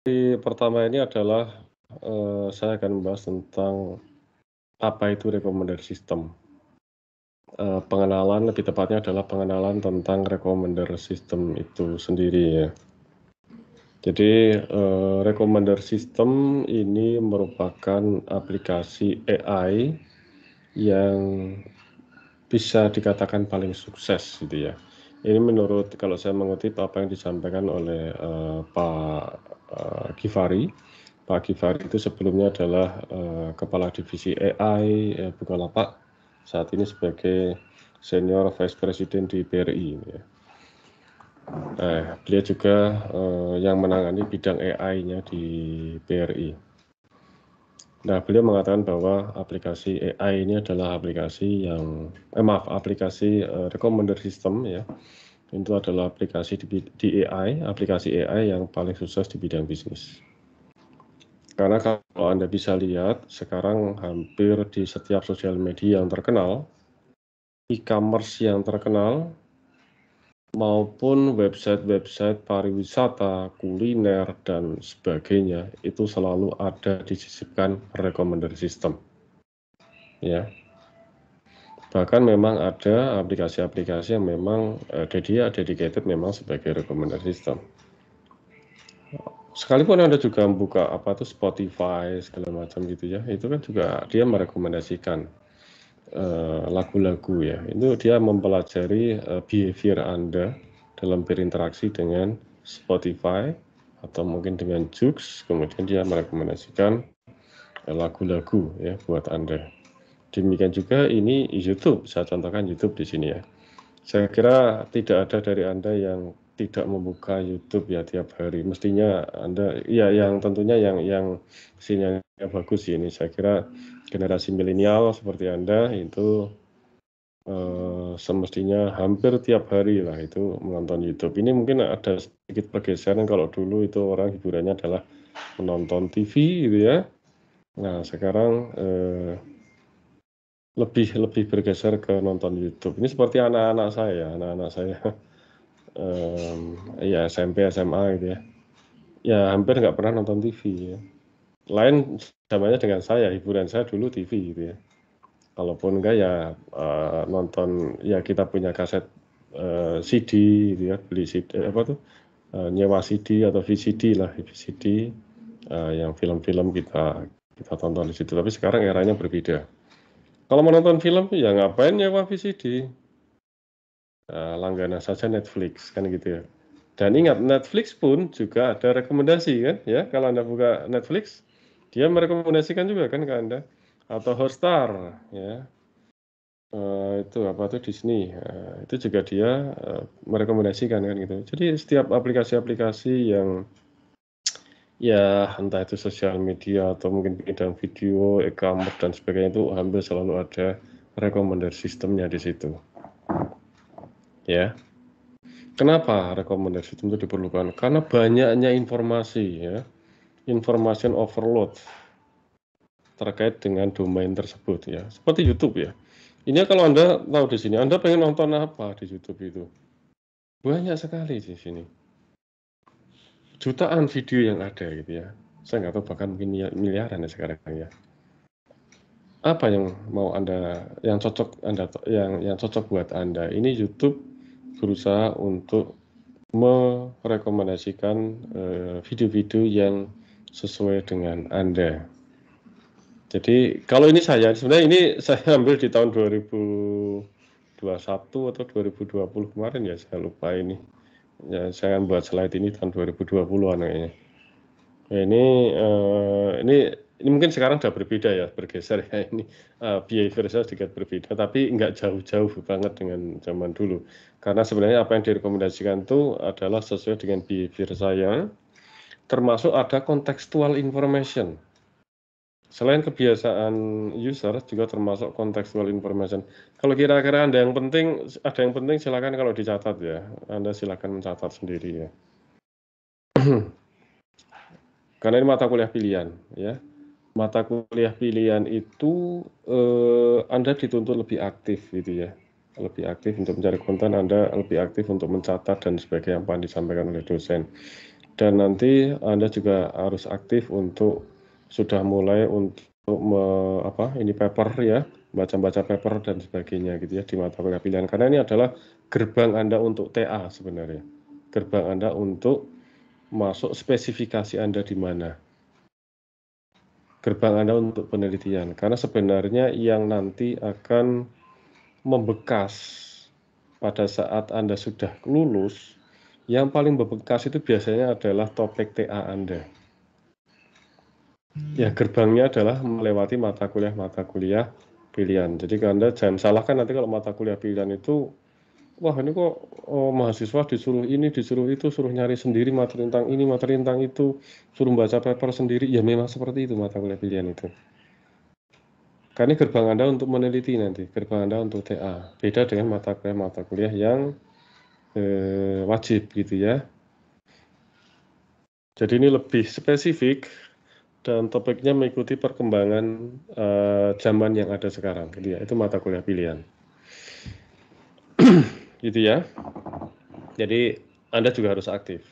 Di pertama ini adalah eh, saya akan membahas tentang apa itu recommender system. Eh, pengenalan lebih tepatnya adalah pengenalan tentang recommender system itu sendiri ya. Jadi eh, recommender system ini merupakan aplikasi AI yang bisa dikatakan paling sukses gitu ya. Ini menurut kalau saya mengutip apa yang disampaikan oleh uh, Pak Eh, Kifari. Pak Kifari itu sebelumnya adalah uh, Kepala Divisi AI uh, eh, Bukalapak, saat ini sebagai Senior Vice President di BRI. Ya. Nah, beliau juga uh, yang menangani bidang AI-nya di BRI. Nah, beliau mengatakan bahwa aplikasi AI ini adalah aplikasi yang, eh maaf, aplikasi uh, recommender system ya, itu adalah aplikasi di, di AI, aplikasi AI yang paling sukses di bidang bisnis. Karena kalau Anda bisa lihat, sekarang hampir di setiap sosial media yang terkenal, e-commerce yang terkenal, maupun website-website pariwisata, kuliner, dan sebagainya, itu selalu ada disisipkan recommender system. Ya, bahkan memang ada aplikasi-aplikasi yang memang uh, dia dedicated memang sebagai recommender system sekalipun ada juga membuka apa tuh Spotify segala macam gitu ya itu kan juga dia merekomendasikan eh, lagu-lagu uh, ya itu dia mempelajari uh, behavior anda dalam berinteraksi dengan Spotify atau mungkin dengan Jux kemudian dia merekomendasikan lagu-lagu ya buat anda Demikian juga ini YouTube, saya contohkan YouTube di sini ya. Saya kira tidak ada dari Anda yang tidak membuka YouTube ya tiap hari. Mestinya Anda ya yang tentunya yang yang sinyalnya bagus ini. Saya kira generasi milenial seperti Anda itu eh, semestinya hampir tiap hari lah itu menonton YouTube. Ini mungkin ada sedikit pergeseran kalau dulu itu orang hiburannya adalah menonton TV gitu ya. Nah, sekarang eh, lebih lebih bergeser ke nonton YouTube. Ini seperti anak-anak saya, anak-anak saya, um, ya SMP, SMA gitu ya. Ya hampir nggak pernah nonton TV ya. Lain zamannya dengan saya, hiburan saya dulu TV gitu ya. Kalaupun enggak ya uh, nonton, ya kita punya kaset uh, eh, CD gitu ya, beli CD eh, apa tuh, uh, nyewa CD atau VCD lah, VCD uh, yang film-film kita kita tonton di situ. Tapi sekarang eranya berbeda. Kalau mau nonton film, ya ngapain nyewa VCD? Nah, langganan saja Netflix, kan gitu ya. Dan ingat, Netflix pun juga ada rekomendasi kan, ya. Kalau Anda buka Netflix, dia merekomendasikan juga kan ke Anda. Atau Hotstar, ya. Uh, itu apa tuh Disney, uh, itu juga dia uh, merekomendasikan kan gitu. Jadi setiap aplikasi-aplikasi yang ya entah itu sosial media atau mungkin bidang video, e-commerce dan sebagainya itu hampir selalu ada rekomendasi sistemnya di situ. Ya. Kenapa rekomendasi sistem itu diperlukan? Karena banyaknya informasi ya. Information overload terkait dengan domain tersebut ya. Seperti YouTube ya. Ini kalau Anda tahu di sini, Anda pengen nonton apa di YouTube itu? Banyak sekali di sini jutaan video yang ada gitu ya. Saya nggak tahu bahkan mungkin miliaran ya sekarang ya. Apa yang mau Anda yang cocok Anda yang yang cocok buat Anda? Ini YouTube berusaha untuk merekomendasikan eh, video-video uh, yang sesuai dengan Anda. Jadi kalau ini saya sebenarnya ini saya ambil di tahun 2021 atau 2020 kemarin ya saya lupa ini ya saya akan buat slide ini tahun 2020 anaknya nah, ini uh, ini ini mungkin sekarang sudah berbeda ya, bergeser ya ini uh, behavior saya sedikit berbeda, tapi nggak jauh-jauh banget dengan zaman dulu. Karena sebenarnya apa yang direkomendasikan itu adalah sesuai dengan behavior saya, termasuk ada kontekstual information. Selain kebiasaan user juga termasuk contextual information. Kalau kira-kira Anda yang penting ada yang penting silakan kalau dicatat ya. Anda silakan mencatat sendiri ya. Karena ini mata kuliah pilihan ya. Mata kuliah pilihan itu eh, Anda dituntut lebih aktif gitu ya. Lebih aktif untuk mencari konten, Anda lebih aktif untuk mencatat dan sebagainya yang disampaikan oleh dosen. Dan nanti Anda juga harus aktif untuk sudah mulai untuk me, apa ini paper ya baca-baca paper dan sebagainya gitu ya di mata kuliah pilihan karena ini adalah gerbang Anda untuk TA sebenarnya. Gerbang Anda untuk masuk spesifikasi Anda di mana. Gerbang Anda untuk penelitian karena sebenarnya yang nanti akan membekas pada saat Anda sudah lulus yang paling membekas itu biasanya adalah topik TA Anda. Ya, gerbangnya adalah melewati mata kuliah-mata kuliah pilihan. Jadi Anda jangan salahkan nanti kalau mata kuliah pilihan itu, wah ini kok oh, mahasiswa disuruh ini, disuruh itu, suruh nyari sendiri materi tentang ini, materi tentang itu, suruh baca paper sendiri. Ya memang seperti itu mata kuliah pilihan itu. Karena gerbang Anda untuk meneliti nanti, gerbang Anda untuk TA. Beda dengan mata kuliah-mata kuliah yang eh, wajib gitu ya. Jadi ini lebih spesifik dan topiknya mengikuti perkembangan uh, zaman yang ada sekarang gitu ya itu mata kuliah pilihan gitu ya jadi anda juga harus aktif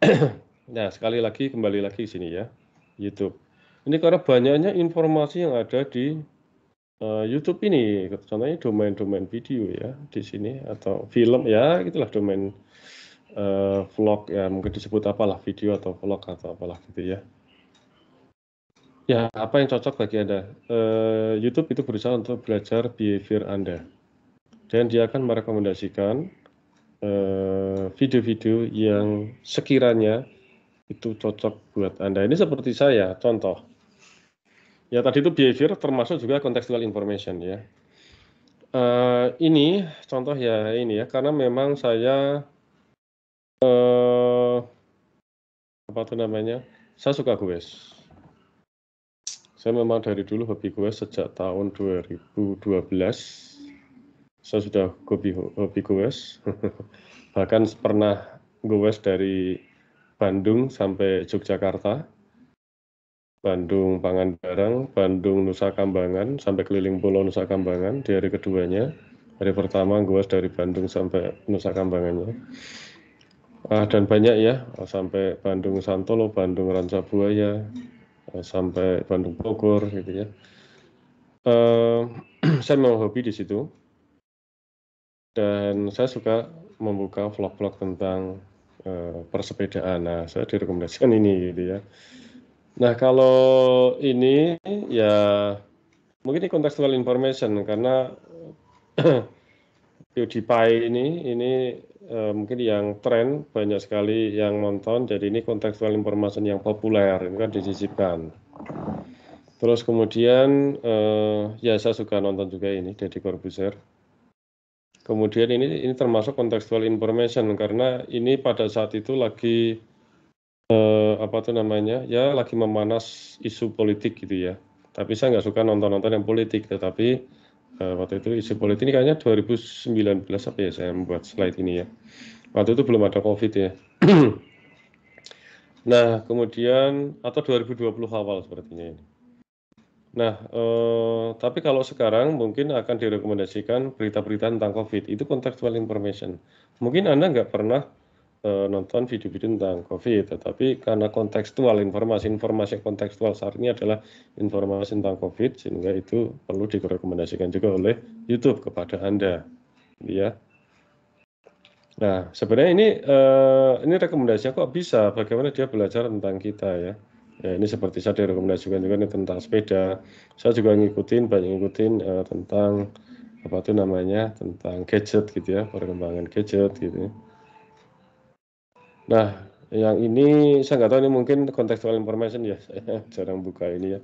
nah sekali lagi kembali lagi sini ya YouTube ini karena banyaknya informasi yang ada di uh, YouTube ini contohnya domain-domain video ya di sini atau film ya itulah domain uh, vlog ya mungkin disebut apalah video atau vlog atau apalah gitu ya. Ya apa yang cocok bagi anda? Uh, YouTube itu berusaha untuk belajar behavior anda dan dia akan merekomendasikan eh, video-video uh, yang sekiranya itu cocok buat anda. Ini seperti saya contoh. Ya tadi itu behavior termasuk juga contextual information ya. Uh, ini contoh ya ini ya karena memang saya uh, apa tuh namanya? Saya suka goes. Saya memang dari dulu hobi goes sejak tahun 2012. Saya sudah hobi hobi goes. Bahkan pernah goes dari Bandung sampai Yogyakarta. Bandung Pangandaran, Bandung Nusa Kambangan, sampai keliling pulau Nusa Kambangan di hari keduanya. Hari pertama gue dari Bandung sampai Nusa Kambangannya. Ah, dan banyak ya, ah, sampai Bandung Santolo, Bandung Buaya, ah, sampai Bandung Bogor gitu ya. Uh, saya memang hobi di situ dan saya suka membuka vlog-vlog tentang uh, persepedaan. Nah, saya direkomendasikan ini gitu ya. Nah, kalau ini ya mungkin ini contextual information karena PewDiePie ini ini uh, mungkin yang tren banyak sekali yang nonton, jadi ini kontekstual information yang populer ini kan disisipkan. Terus kemudian uh, ya saya suka nonton juga ini Deddy Corbuzier. Kemudian ini ini termasuk kontekstual information karena ini pada saat itu lagi uh, apa tuh namanya ya lagi memanas isu politik gitu ya. Tapi saya nggak suka nonton-nonton yang politik, tetapi uh, waktu itu isu politik ini kayaknya 2019 apa ya saya membuat slide ini ya. Waktu itu belum ada COVID ya. nah, kemudian atau 2020 awal sepertinya ini. Nah, eh, tapi kalau sekarang mungkin akan direkomendasikan berita-berita tentang COVID, itu contextual information. Mungkin Anda nggak pernah Eh, nonton video-video tentang COVID, tetapi karena kontekstual informasi-informasi kontekstual saat ini adalah informasi tentang COVID, sehingga itu perlu direkomendasikan juga oleh YouTube kepada anda, ya. Nah, sebenarnya ini eh, ini rekomendasi kok bisa bagaimana dia belajar tentang kita ya. Ya, ini seperti saya direkomendasikan juga ini tentang sepeda. Saya juga ngikutin banyak ngikutin uh, tentang apa tuh namanya tentang gadget gitu ya perkembangan gadget gitu. Ya Nah, yang ini saya nggak tahu ini mungkin contextual information ya, saya jarang buka ini ya.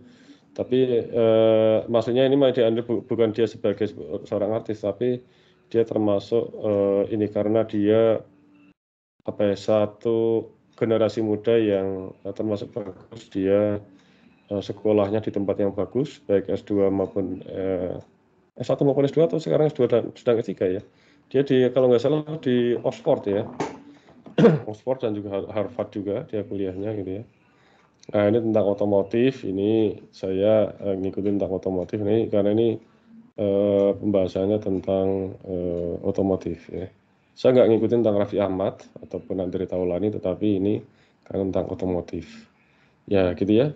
Tapi eh, maksudnya ini masih diambil bukan dia sebagai seorang artis, tapi dia termasuk eh, ini karena dia apa ya satu generasi muda yang eh, termasuk bagus dia eh, sekolahnya di tempat yang bagus baik S2 maupun eh, S1 maupun S2 atau sekarang S2 dan sedang S3 ya. Dia di kalau nggak salah di Oxford ya Oxford dan juga Harvard juga dia kuliahnya gitu ya. Nah ini tentang otomotif, ini saya uh, ngikutin tentang otomotif ini karena ini uh, pembahasannya tentang uh, otomotif ya. Saya nggak ngikutin tentang Raffi Ahmad ataupun Andre Taulani, tetapi ini karena tentang otomotif. Ya gitu ya.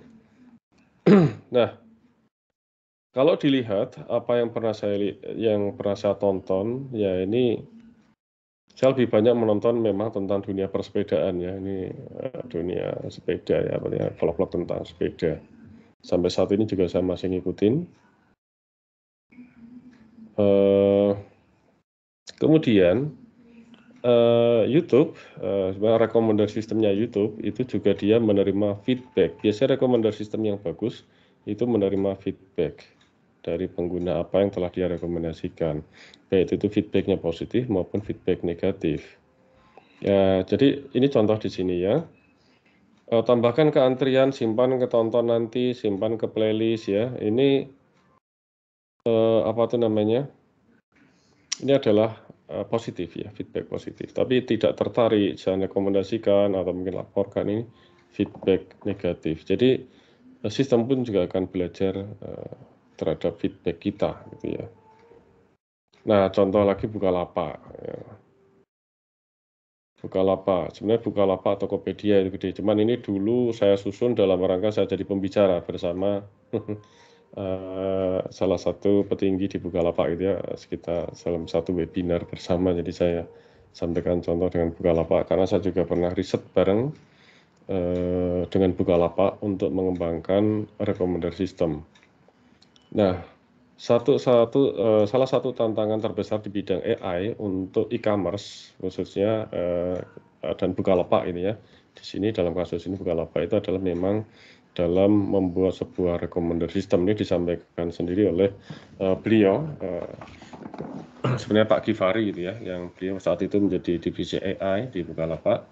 nah, kalau dilihat apa yang pernah saya yang pernah saya tonton, ya ini saya lebih banyak menonton memang tentang dunia persepedaan ya ini eh, dunia sepeda ya ya vlog-vlog tentang sepeda sampai saat ini juga saya masih ngikutin uh, kemudian uh, YouTube uh, sebenarnya rekomendasi sistemnya YouTube itu juga dia menerima feedback biasanya rekomendasi sistem yang bagus itu menerima feedback dari pengguna apa yang telah dia rekomendasikan, baik itu feedbacknya positif maupun feedback negatif. Ya, jadi ini contoh di sini ya. E, tambahkan ke antrian, simpan ke tonton nanti, simpan ke playlist ya. Ini e, apa tuh namanya? Ini adalah e, positif ya, feedback positif. Tapi tidak tertarik, jangan rekomendasikan atau mungkin laporkan ini feedback negatif. Jadi sistem pun juga akan belajar terhadap feedback kita gitu ya. Nah, contoh lagi Bukalapak. Ya. Bukalapak, sebenarnya Bukalapak Tokopedia itu gede. Cuman ini dulu saya susun dalam rangka saya jadi pembicara bersama eh, salah satu petinggi di Bukalapak itu ya, sekitar dalam satu webinar bersama. Jadi saya sampaikan contoh dengan Bukalapak karena saya juga pernah riset bareng dengan eh, dengan Bukalapak untuk mengembangkan rekomendasi sistem Nah, satu satu uh, salah satu tantangan terbesar di bidang AI untuk e-commerce khususnya uh, dan Bukalapak ini ya. Di sini dalam kasus ini Bukalapak itu adalah memang dalam membuat sebuah recommender system ini disampaikan sendiri oleh uh, beliau uh, sebenarnya Pak Givari gitu ya yang beliau saat itu menjadi divisi AI di Bukalapak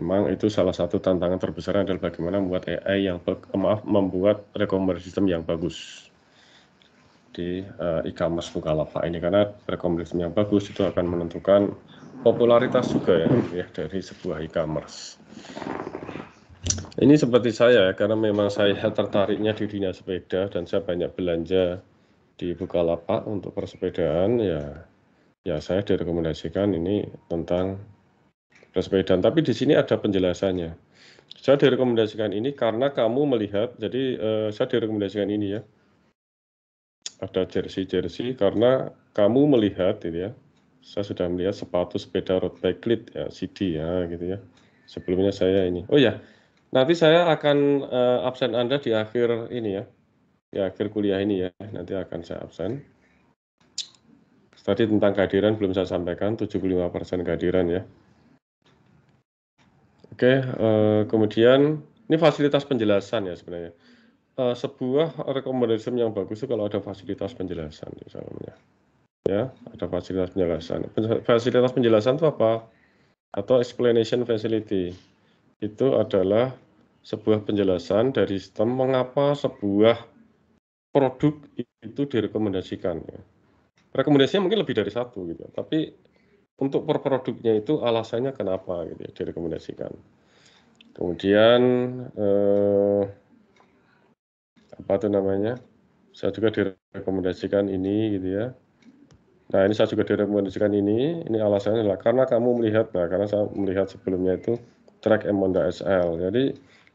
memang itu salah satu tantangan terbesar adalah bagaimana membuat AI yang maaf membuat recommender system yang bagus di uh, e-commerce Bukalapak ini karena rekomendasi yang bagus itu akan menentukan popularitas juga ya, ya dari sebuah e-commerce. Ini seperti saya ya karena memang saya tertariknya di dunia sepeda dan saya banyak belanja di Bukalapak untuk persepedaan ya ya saya direkomendasikan ini tentang persepedaan tapi di sini ada penjelasannya. Saya direkomendasikan ini karena kamu melihat jadi eh, saya direkomendasikan ini ya ada jersey-jersey karena kamu melihat gitu ya. Saya sudah melihat sepatu sepeda road bike lead ya CD ya gitu ya. Sebelumnya saya ini. Oh ya, nanti saya akan uh, absen Anda di akhir ini ya. Di akhir kuliah ini ya. Nanti akan saya absen. Tadi tentang kehadiran belum saya sampaikan 75% kehadiran ya. Oke, uh, kemudian ini fasilitas penjelasan ya sebenarnya. Eh, sebuah rekomendasi yang bagus itu kalau ada fasilitas penjelasan misalnya. Ya, ada fasilitas penjelasan. Fasilitas penjelasan itu apa? Atau explanation facility. Itu adalah sebuah penjelasan dari sistem mengapa sebuah produk itu direkomendasikan. Ya. Rekomendasinya mungkin lebih dari satu gitu, tapi untuk per produknya itu alasannya kenapa gitu ya, direkomendasikan. Kemudian eh, apa tuh namanya saya juga direkomendasikan ini gitu ya nah ini saya juga direkomendasikan ini ini alasannya adalah karena kamu melihat nah karena saya melihat sebelumnya itu track Emonda SL jadi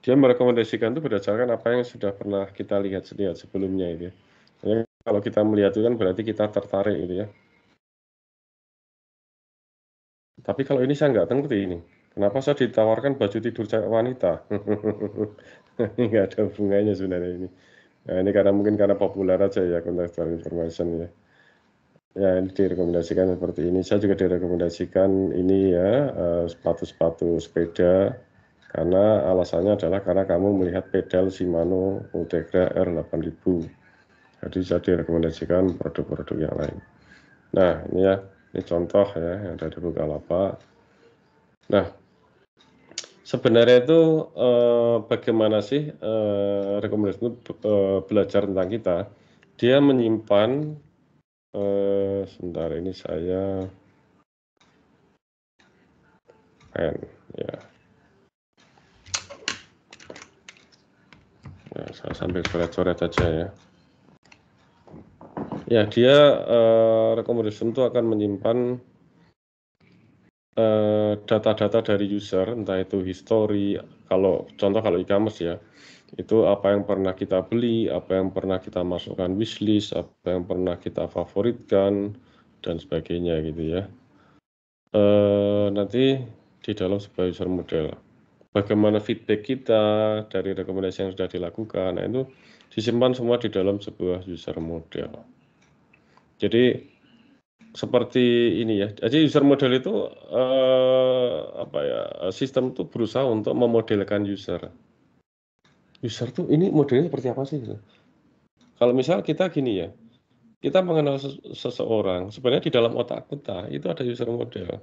dia merekomendasikan itu berdasarkan apa yang sudah pernah kita lihat lihat sebelumnya itu ya. Jadi, kalau kita melihat itu kan berarti kita tertarik gitu ya tapi kalau ini saya nggak ngerti ini Kenapa saya ditawarkan baju tidur wanita? Nggak ada hubungannya sebenarnya ini. Ya, ini karena mungkin karena populer aja ya contextual information ya. Ya, ini direkomendasikan seperti ini. Saya juga direkomendasikan ini ya eh, sepatu-sepatu uh, sepeda karena alasannya adalah karena kamu melihat pedal Shimano Ultegra R8000. Jadi saya direkomendasikan produk-produk yang lain. Nah, ini ya, ini contoh ya yang ada di Bukalapak. Nah, sebenarnya itu eh, bagaimana sih eh, rekomendasi itu eh, belajar tentang kita? Dia menyimpan, eh, sebentar ini saya n. ya. ya saya sambil coret-coret aja ya. Ya dia uh, rekomendasi itu akan menyimpan Eh, data-data dari user, entah itu history, kalau contoh kalau e-commerce ya, itu apa yang pernah kita beli, apa yang pernah kita masukkan wishlist, apa yang pernah kita favoritkan, dan sebagainya gitu ya. E, nanti di dalam sebuah user model, bagaimana feedback kita dari rekomendasi yang sudah dilakukan, nah itu disimpan semua di dalam sebuah user model. Jadi seperti ini ya. Jadi user model itu uh, apa ya sistem itu berusaha untuk memodelkan user. User tuh ini modelnya seperti apa sih? Kalau misal kita gini ya, kita mengenal seseorang sebenarnya di dalam otak kita itu ada user model.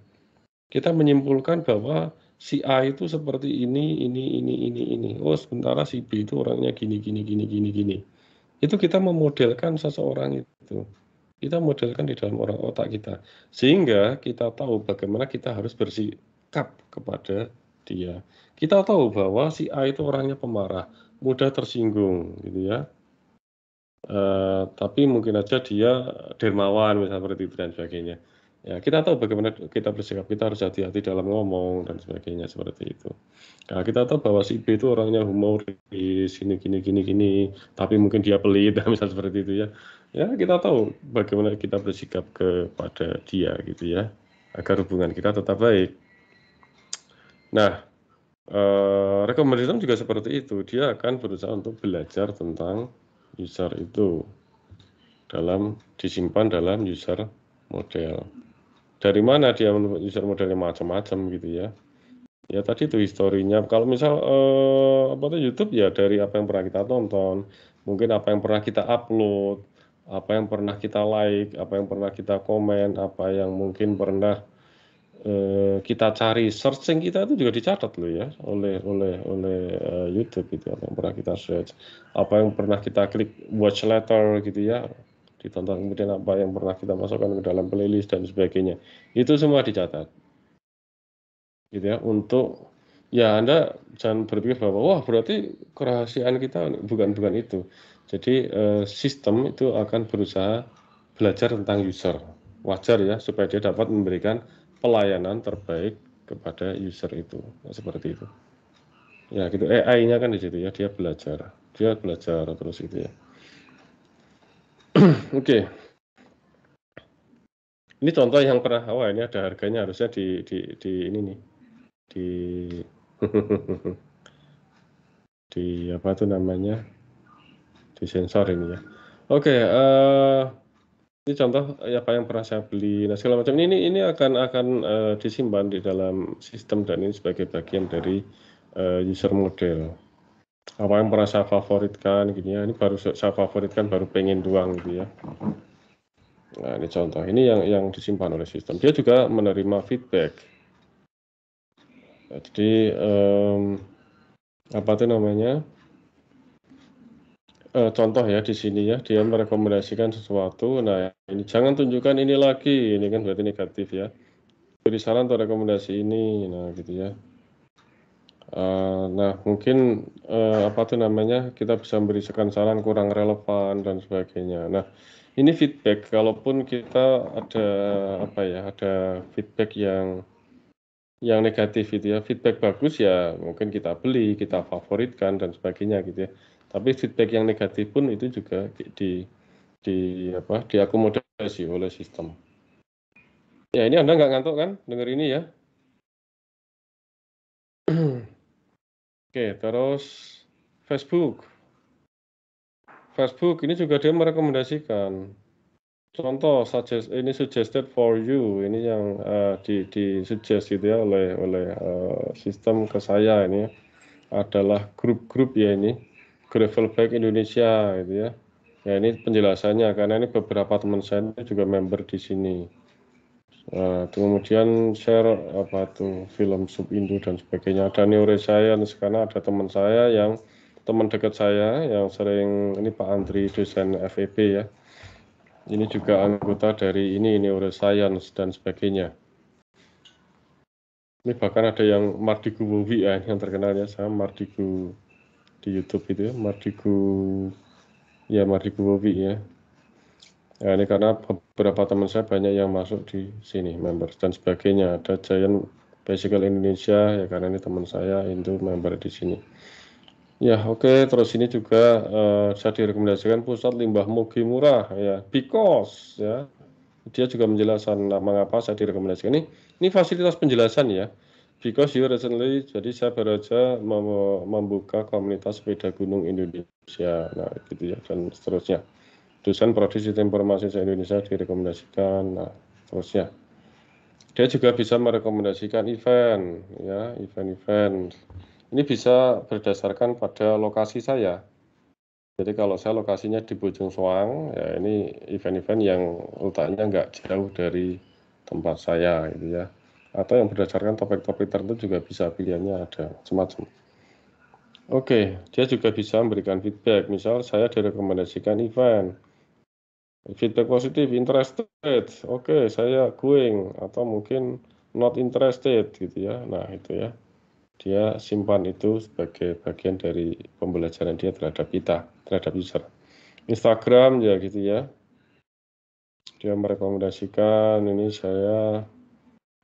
Kita menyimpulkan bahwa si A itu seperti ini, ini, ini, ini, ini. Oh sementara si B itu orangnya gini, gini, gini, gini, gini. Itu kita memodelkan seseorang itu kita modelkan di dalam orang otak kita sehingga kita tahu bagaimana kita harus bersikap kepada dia. Kita tahu bahwa si A itu orangnya pemarah, mudah tersinggung, gitu ya. Uh, tapi mungkin aja dia dermawan misalnya seperti itu dan sebagainya. Ya, kita tahu bagaimana kita bersikap, kita harus hati-hati dalam ngomong dan sebagainya seperti itu. Nah, kita tahu bahwa si B itu orangnya humoris, gini gini gini gini, tapi mungkin dia pelit, misalnya seperti itu ya ya kita tahu bagaimana kita bersikap kepada dia gitu ya agar hubungan kita tetap baik. Nah, eh, rekomendasi juga seperti itu. Dia akan berusaha untuk belajar tentang user itu dalam disimpan dalam user model. Dari mana dia menemukan user modelnya macam-macam gitu ya. Ya tadi itu historinya. Kalau misal eh, apa itu YouTube ya dari apa yang pernah kita tonton, mungkin apa yang pernah kita upload, apa yang pernah kita like, apa yang pernah kita komen, apa yang mungkin pernah eh, kita cari searching kita itu juga dicatat loh ya oleh oleh oleh uh, YouTube itu apa yang pernah kita search, apa yang pernah kita klik watch letter gitu ya ditonton kemudian apa yang pernah kita masukkan ke dalam playlist dan sebagainya itu semua dicatat gitu ya untuk ya anda jangan berpikir bahwa wah berarti kerahasiaan kita bukan bukan itu jadi eh, sistem itu akan berusaha belajar tentang user. Wajar ya supaya dia dapat memberikan pelayanan terbaik kepada user itu. Seperti itu. Ya gitu eh, AI-nya kan di situ ya dia belajar. Dia belajar terus gitu ya. Oke. Okay. Ini contoh yang pernah awal ini ada harganya harusnya di di di ini nih. Di di apa tuh namanya? di sensor ini ya. Oke, okay, uh, eh, ini contoh ya, apa yang pernah saya beli. Nah segala macam ini ini akan akan uh, disimpan di dalam sistem dan ini sebagai bagian dari uh, user model. Apa yang pernah saya favoritkan gini ya. Ini baru saya favoritkan baru pengen doang gitu ya. Nah ini contoh. Ini yang yang disimpan oleh sistem. Dia juga menerima feedback. jadi um, apa itu namanya? uh, contoh ya di sini ya, dia merekomendasikan sesuatu, nah ini, "Jangan tunjukkan ini lagi," ini kan berarti negatif ya. "Beri saran atau rekomendasi ini," nah gitu ya. uh, nah mungkin, uh, apa tuh namanya, kita bisa beri saran kurang relevan dan sebagainya. Nah, ini feedback kalaupun kita ada, apa ya, ada feedback yang yang negatif itu ya, feedback bagus ya mungkin kita beli, kita favoritkan dan sebagainya gitu ya. Tapi feedback yang negatif pun itu juga di di apa diakomodasi oleh sistem. Ya ini Anda nggak ngantuk kan dengar ini ya? Oke, terus Facebook. Facebook ini juga dia merekomendasikan. Contoh suggest ini suggested for you ini yang uh, di di suggest gitu ya oleh oleh uh, sistem ke saya ini ya. adalah grup-grup ya ini gravel bike Indonesia gitu ya. Ya ini penjelasannya karena ini beberapa teman saya ini juga member di sini. Nah, kemudian share apa tuh film sub Indo dan sebagainya. Ada neuroscience karena ada teman saya yang teman dekat saya yang sering ini Pak Andri dosen FEB ya. Ini juga anggota dari ini neuroscience dan sebagainya. Ini bahkan ada yang Mardigu Wowi ya, yang terkenalnya sama Mardigu di YouTube itu ya Mardigu ya Mardigu Bobi ya Ya, ini karena beberapa teman saya banyak yang masuk di sini, member dan sebagainya. Ada Giant Bicycle Indonesia, ya karena ini teman saya itu member di sini. Ya oke, okay. terus ini juga uh, saya direkomendasikan pusat limbah Mugi Murah, ya, because ya dia juga menjelaskan mengapa saya direkomendasikan ini. Ini fasilitas penjelasan ya. Because you recently, jadi saya baru aja membuka komunitas sepeda gunung Indonesia, nah gitu ya, dan seterusnya. Dosen Prodi informasi Informasi Indonesia direkomendasikan, nah seterusnya. Dia juga bisa merekomendasikan event, ya, event-event. Ini bisa berdasarkan pada lokasi saya. Jadi kalau saya lokasinya di Bojong Soang, ya ini event-event yang letaknya nggak jauh dari tempat saya, gitu ya atau yang berdasarkan topik-topik tertentu juga bisa pilihannya ada semacam. Oke, dia juga bisa memberikan feedback. Misal saya direkomendasikan event, feedback positif, interested, oke saya going, atau mungkin not interested gitu ya. Nah itu ya, dia simpan itu sebagai bagian dari pembelajaran dia terhadap kita, terhadap user. Instagram ya gitu ya, dia merekomendasikan ini saya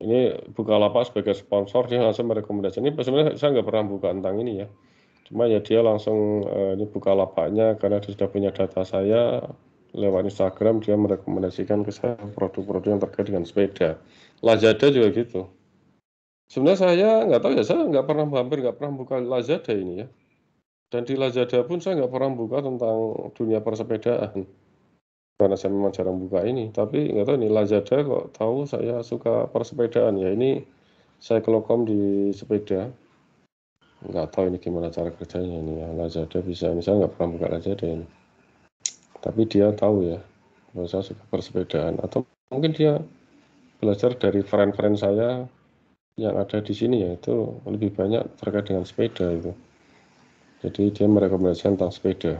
ini buka lapak sebagai sponsor dia langsung merekomendasikan ini sebenarnya saya nggak pernah buka tentang ini ya cuma ya dia langsung uh, ini lapaknya karena dia sudah punya data saya lewat Instagram dia merekomendasikan ke saya produk-produk yang terkait dengan sepeda Lazada juga gitu sebenarnya saya nggak tahu ya saya nggak pernah hampir nggak pernah buka Lazada ini ya dan di Lazada pun saya nggak pernah buka tentang dunia persepedaan karena saya memang jarang buka ini tapi nggak tahu ini Lazada kok tahu saya suka persepedaan ya ini saya kelokom di sepeda nggak tahu ini gimana cara kerjanya ini ya Lazada bisa ini nggak pernah buka Lazada ini tapi dia tahu ya bahwa saya suka persepedaan atau mungkin dia belajar dari friend-friend saya yang ada di sini ya itu lebih banyak terkait dengan sepeda itu jadi dia merekomendasikan tentang sepeda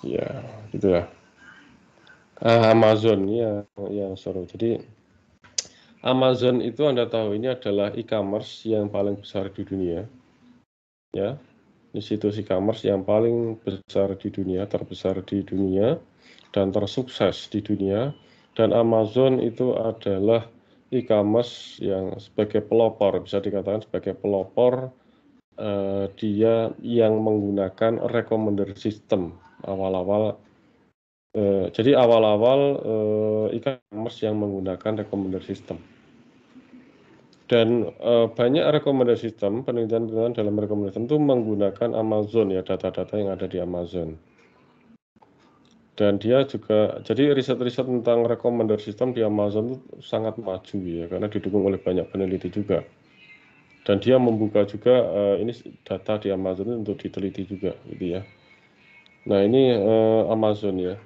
ya gitu ya. Uh, Amazon ya, ya sorry. Jadi Amazon itu Anda tahu ini adalah e-commerce yang paling besar di dunia. Ya, institusi e-commerce yang paling besar di dunia, terbesar di dunia dan tersukses di dunia dan Amazon itu adalah e-commerce yang sebagai pelopor bisa dikatakan sebagai pelopor uh, dia yang menggunakan recommender system awal-awal Eh, jadi awal-awal uh, e-commerce yang menggunakan recommender system. Dan uh, banyak recommender system, penelitian-penelitian dalam recommender system itu menggunakan Amazon ya, data-data yang ada di Amazon. Dan dia juga, jadi riset-riset tentang recommender system di Amazon itu sangat maju ya, karena didukung oleh banyak peneliti juga. Dan dia membuka juga uh, ini data di Amazon untuk diteliti juga, gitu ya. Nah ini uh, Amazon ya.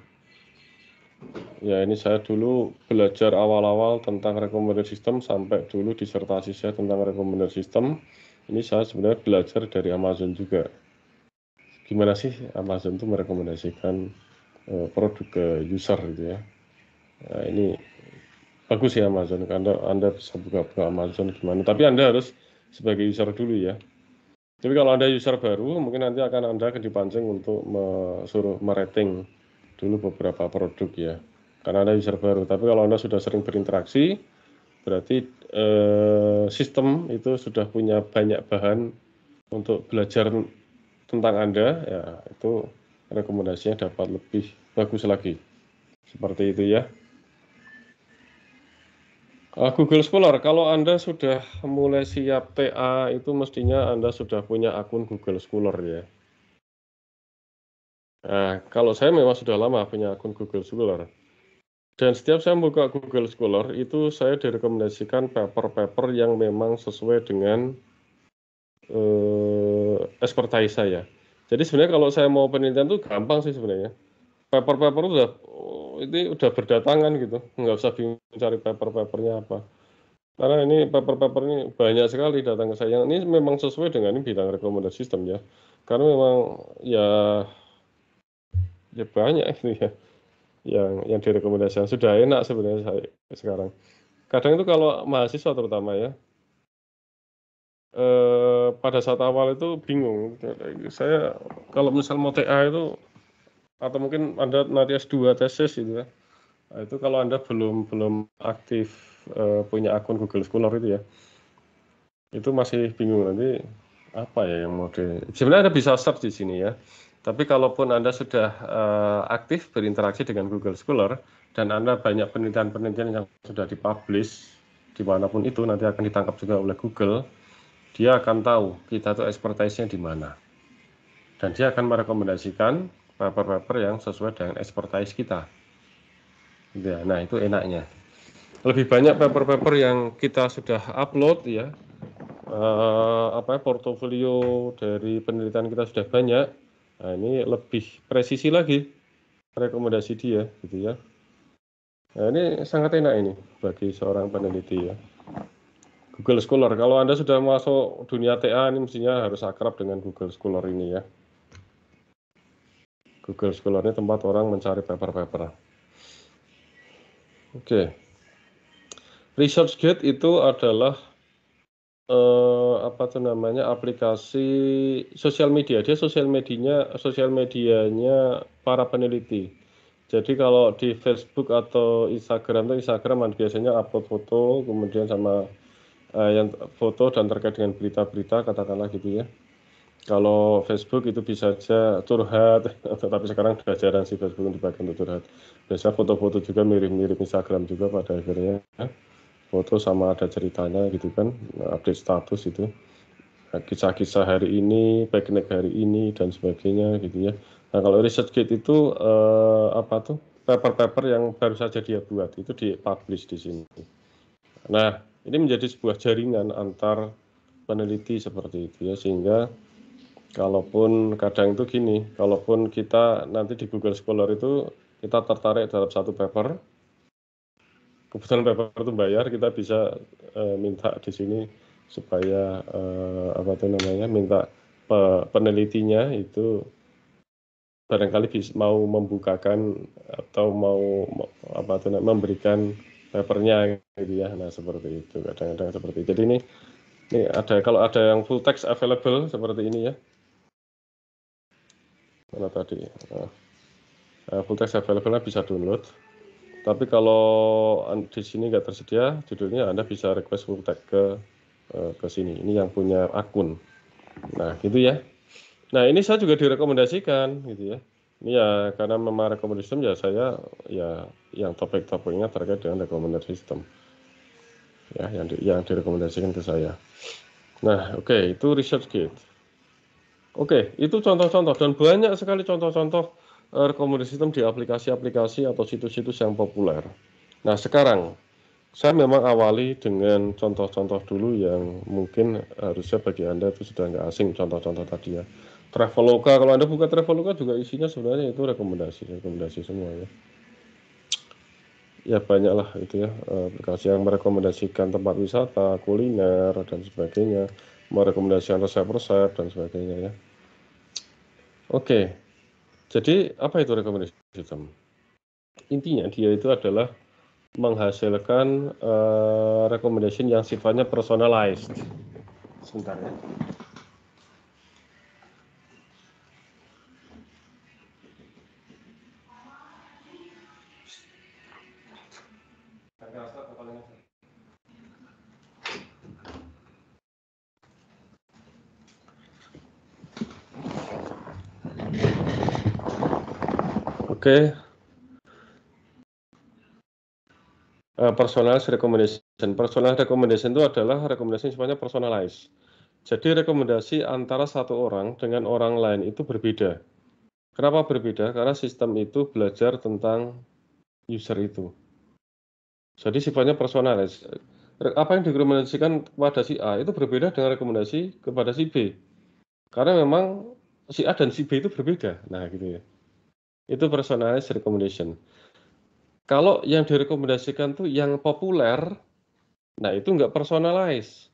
Ya, ini saya dulu belajar awal-awal tentang recommender system sampai dulu disertasi saya tentang recommender system. Ini saya sebenarnya belajar dari Amazon juga. Gimana sih Amazon itu merekomendasikan eh, produk ke user gitu ya. Nah, ini bagus ya Amazon. Anda Anda bisa buka-buka Amazon gimana. Tapi Anda harus sebagai user dulu ya. Tapi kalau Anda user baru, mungkin nanti akan Anda dipancing untuk suruh merating dulu beberapa produk ya karena ada user baru tapi kalau anda sudah sering berinteraksi berarti eh, sistem itu sudah punya banyak bahan untuk belajar tentang anda ya itu rekomendasinya dapat lebih bagus lagi seperti itu ya eh, Google Scholar, kalau Anda sudah mulai siap TA itu mestinya Anda sudah punya akun Google Scholar ya. Nah, kalau saya memang sudah lama punya akun Google Scholar. Dan setiap saya buka Google Scholar, itu saya direkomendasikan paper-paper yang memang sesuai dengan eh, expertise saya. Jadi sebenarnya kalau saya mau penelitian itu gampang sih sebenarnya. Paper-paper udah oh, itu udah berdatangan gitu, nggak usah bingung cari paper-papernya apa. Karena ini paper-paper ini banyak sekali datang ke saya. Ini memang sesuai dengan ini bidang rekomendasi sistem ya. Karena memang ya ya banyak itu ya yang yang direkomendasikan sudah enak sebenarnya saya sekarang kadang itu kalau mahasiswa terutama ya eh, pada saat awal itu bingung saya kalau misal mau TA itu atau mungkin anda nanti S2 tesis itu ya nah, itu kalau anda belum belum aktif eh, punya akun Google Scholar itu ya itu masih bingung nanti apa ya yang mau di sebenarnya anda bisa search di sini ya tapi kalaupun Anda sudah uh, aktif berinteraksi dengan Google Scholar dan Anda banyak penelitian-penelitian yang sudah dipublish dimanapun itu nanti akan ditangkap juga oleh Google, dia akan tahu kita tuh expertise-nya di mana. Dan dia akan merekomendasikan paper-paper yang sesuai dengan expertise kita. Gitu ya, nah itu enaknya. Lebih banyak paper-paper yang kita sudah upload ya, uh, apa portofolio dari penelitian kita sudah banyak, Nah, ini lebih presisi lagi rekomendasi dia, gitu ya. Nah, ini sangat enak ini bagi seorang peneliti ya. Google Scholar, kalau Anda sudah masuk dunia TA ini mestinya harus akrab dengan Google Scholar ini ya. Google Scholar ini tempat orang mencari paper-paper. Oke. Okay. ResearchGate itu adalah uh, apa tuh namanya aplikasi sosial media dia sosial medianya sosial medianya para peneliti jadi kalau di Facebook atau Instagram tuh Instagram kan biasanya upload foto kemudian sama uh, yang foto dan terkait dengan berita-berita katakanlah gitu ya kalau Facebook itu bisa aja curhat, tapi sekarang sudah jarang sih Facebook yang dipakai untuk curhat. Biasa foto-foto juga mirip-mirip Instagram juga pada akhirnya foto sama ada ceritanya gitu kan update status itu nah, kisah-kisah hari ini piknik hari ini dan sebagainya gitu ya nah kalau research kit itu eh, apa tuh paper-paper yang baru saja dia buat itu dipublish di sini nah ini menjadi sebuah jaringan antar peneliti seperti itu ya sehingga kalaupun kadang itu gini, kalaupun kita nanti di Google Scholar itu kita tertarik dalam satu paper, kebutuhan paper itu bayar kita bisa uh, minta di sini supaya uh, apa tuh namanya minta pe penelitinya itu barangkali bisa, mau membukakan atau mau apa tuh memberikan papernya gitu ya nah seperti itu kadang-kadang seperti itu. jadi ini ini ada kalau ada yang full text available seperti ini ya mana tadi uh, full text available bisa download tapi kalau di sini nggak tersedia judulnya, Anda bisa request full tag ke eh, ke sini. Ini yang punya akun. Nah, gitu ya. Nah, ini saya juga direkomendasikan gitu ya. Ini ya karena memang rekomendasi sistem ya saya ya yang topik-topiknya terkait dengan rekomendasi sistem. Ya, yang di, yang direkomendasikan ke saya. Nah, oke, okay, itu research kit. Oke, okay, itu contoh-contoh dan banyak sekali contoh-contoh Eh, rekomendasi sistem di aplikasi-aplikasi atau situs-situs yang populer. Nah sekarang saya memang awali dengan contoh-contoh dulu yang mungkin harusnya bagi anda itu sudah nggak asing contoh-contoh tadi ya. Traveloka kalau anda buka Traveloka juga isinya sebenarnya itu rekomendasi rekomendasi semua ya ya banyaklah itu ya eh, aplikasi yang merekomendasikan tempat wisata, kuliner dan sebagainya, merekomendasikan resep-resep dan sebagainya ya. Oke, jadi apa itu recommendation system? Intinya dia itu adalah menghasilkan uh, recommendation yang sifatnya personalized. Sebentar ya. Oke. Okay. Uh, eh, personal recommendation. Personal recommendation itu adalah rekomendasi semuanya sifatnya personalized. Jadi rekomendasi antara satu orang dengan orang lain itu berbeda. Kenapa berbeda? Karena sistem itu belajar tentang user itu. Jadi sifatnya personalis. Apa yang direkomendasikan kepada si A itu berbeda dengan rekomendasi kepada si B. Karena memang si A dan si B itu berbeda. Nah, gitu ya. Itu personalized recommendation. Kalau yang direkomendasikan tuh yang populer, nah itu nggak personalized.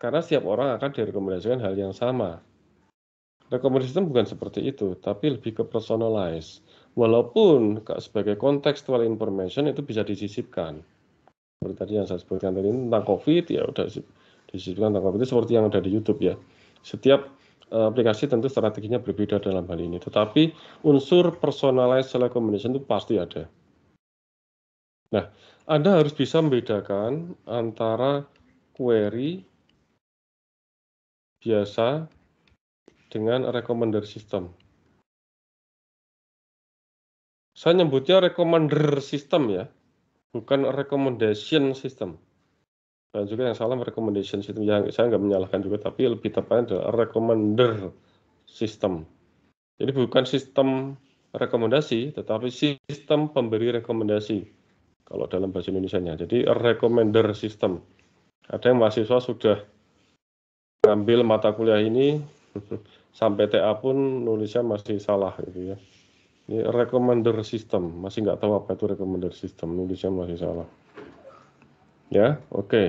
Karena setiap orang akan direkomendasikan hal yang sama. Rekomendasi itu bukan seperti itu, tapi lebih ke personalized. Walaupun sebagai contextual information itu bisa disisipkan. Seperti tadi yang saya sebutkan tadi tentang COVID, ya udah disisipkan tentang COVID itu seperti yang ada di YouTube ya. Setiap Eh, aplikasi tentu strateginya berbeda dalam hal ini. Tetapi unsur personalized recommendation itu pasti ada. Nah, Anda harus bisa membedakan antara query biasa dengan recommender system. Saya nyebutnya recommender system ya, bukan recommendation system dan juga yang salah recommendation system yang saya nggak menyalahkan juga tapi lebih tepatnya adalah recommender system jadi bukan sistem rekomendasi tetapi sistem pemberi rekomendasi kalau dalam bahasa Indonesia-nya jadi recommender system ada yang mahasiswa sudah ngambil mata kuliah ini sampai TA pun nulisnya masih salah gitu ya ini recommender system masih nggak tahu apa itu recommender system nulisnya masih salah Ya, oke. Okay.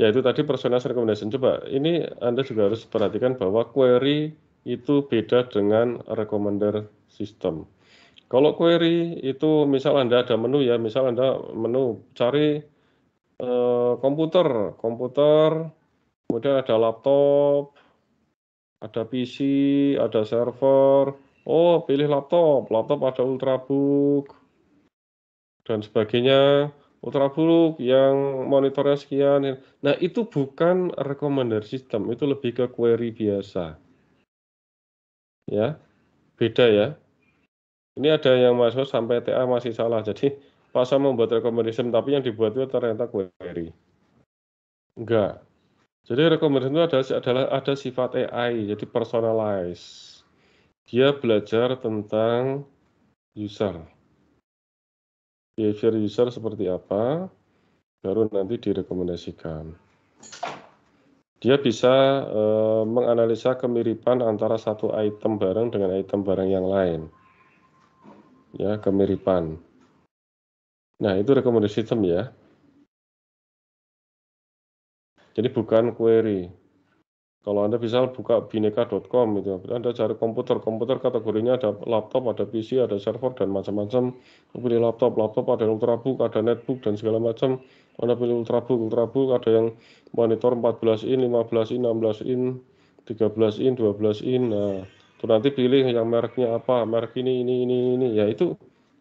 Ya itu tadi personalized recommendation. Coba ini Anda juga harus perhatikan bahwa query itu beda dengan recommender system. Kalau query itu misal Anda ada menu ya, misal Anda menu cari eh, komputer, komputer, kemudian ada laptop, ada PC, ada server. Oh, pilih laptop. Laptop ada Ultrabook dan sebagainya ultrabook yang monitornya sekian. Nah, itu bukan recommender system, itu lebih ke query biasa. Ya. Beda ya. Ini ada yang masuk sampai TA masih salah. Jadi pas saya membuat recommendation tapi yang dibuat itu ternyata query. Enggak. Jadi recommendation itu adalah, adalah ada sifat AI, jadi personalize. Dia belajar tentang user behavior user seperti apa, baru nanti direkomendasikan. Dia bisa e, menganalisa kemiripan antara satu item barang dengan item barang yang lain. Ya, kemiripan. Nah, itu rekomendasi item ya. Jadi bukan query. Kalau Anda bisa buka bineka.com gitu, Anda cari komputer, komputer kategorinya ada laptop, ada PC, ada server dan macam-macam. Pilih laptop, laptop ada ultrabook, ada netbook dan segala macam. Anda pilih ultrabook, ultrabook ada yang monitor 14 in, 15 in, 16 in, 13 in, 12 in. Nah, itu nanti pilih yang mereknya apa, merek ini, ini, ini, ini. Ya itu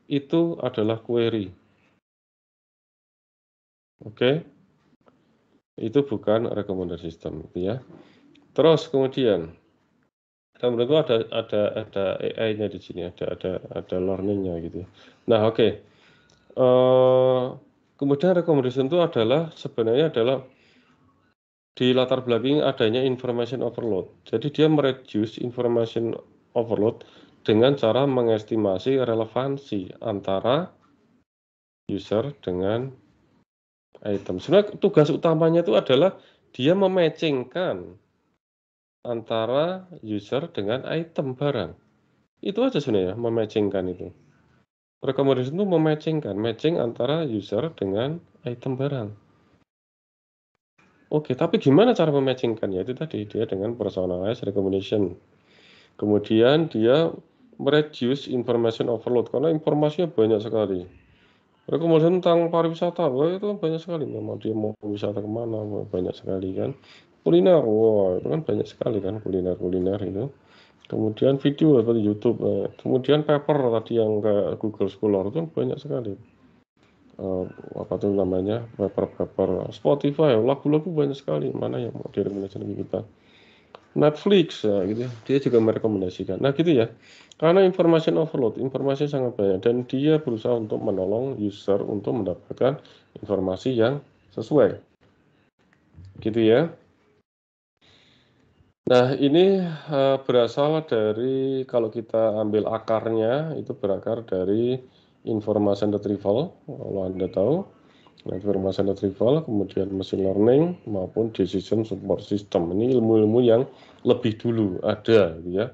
itu adalah query. Oke. Okay? Itu bukan rekomendasi sistem, ya. Terus kemudian dan menurutku ada ada ada AI-nya di sini, ada ada ada learning-nya gitu. Nah, oke. Okay. Uh, eh, kemudian recommendation itu adalah sebenarnya adalah di latar belakang adanya information overload. Jadi dia mereduce information overload dengan cara mengestimasi relevansi antara user dengan item. Sebenarnya tugas utamanya itu adalah dia mematchingkan antara user dengan item barang. Itu aja sebenarnya ya, mematchingkan itu. Recommendation itu mematchingkan, matching antara user dengan item barang. Oke, tapi gimana cara Ya Itu tadi dia dengan personalized recommendation. Kemudian dia mereduce information overload karena informasinya banyak sekali. Rekomendasi tentang pariwisata, wah itu banyak sekali. Memang dia mau wisata kemana, banyak sekali kan kuliner wow itu kan banyak sekali kan kuliner kuliner itu kemudian video seperti YouTube eh, kemudian paper tadi yang ke Google Scholar itu kan banyak sekali uh, apa tuh namanya paper-paper Spotify lagu-lagu banyak sekali mana yang mau direkomendasikan kita Netflix ya, gitu dia juga merekomendasikan nah gitu ya karena information overload informasi sangat banyak dan dia berusaha untuk menolong user untuk mendapatkan informasi yang sesuai gitu ya Nah, ini eh, berasal dari kalau kita ambil akarnya itu berakar dari information retrieval, kalau Anda tahu. Nah, information retrieval, kemudian machine learning maupun decision support system. Ini ilmu-ilmu yang lebih dulu ada gitu ya.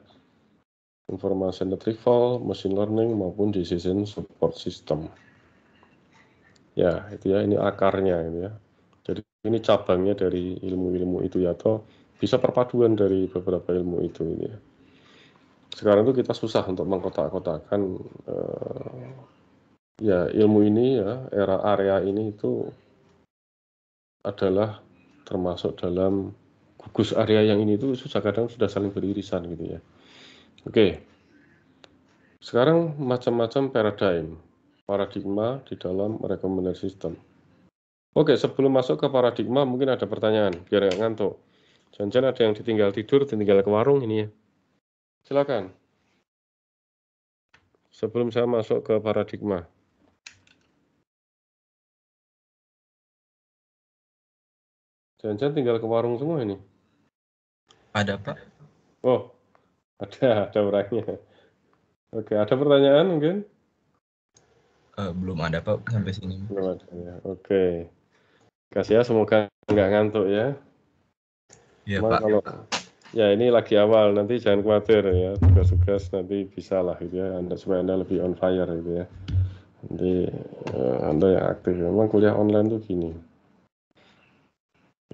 Information retrieval, machine learning maupun decision support system. Ya, itu ya ini akarnya ini gitu ya. Jadi ini cabangnya dari ilmu-ilmu itu ya atau bisa perpaduan dari beberapa ilmu itu ini ya. Sekarang itu kita susah untuk mengkotak-kotakan uh, ya ilmu ini ya era area ini itu adalah termasuk dalam gugus area yang ini itu susah kadang sudah saling beririsan gitu ya. Oke. Sekarang macam-macam paradigm, paradigma di dalam rekomendasi sistem. Oke, sebelum masuk ke paradigma mungkin ada pertanyaan biar nggak ngantuk. Jangan-jangan ada yang ditinggal tidur, ditinggal ke warung ini ya. Silakan. Sebelum saya masuk ke paradigma. Jangan-jangan tinggal ke warung semua ini. Ada, Pak. Oh, ada, ada orangnya. Oke, ada pertanyaan mungkin? Uh, belum ada, Pak, sampai sini. Belum ada, ya. Oke. Kasih ya, semoga nggak ngantuk ya. Iya, Pak. Kalau, ya ini lagi awal, nanti jangan khawatir ya. Tugas-tugas nanti bisa lah gitu ya. Anda supaya Anda lebih on fire gitu ya. Nanti uh, Anda yang aktif. Memang kuliah online tuh gini.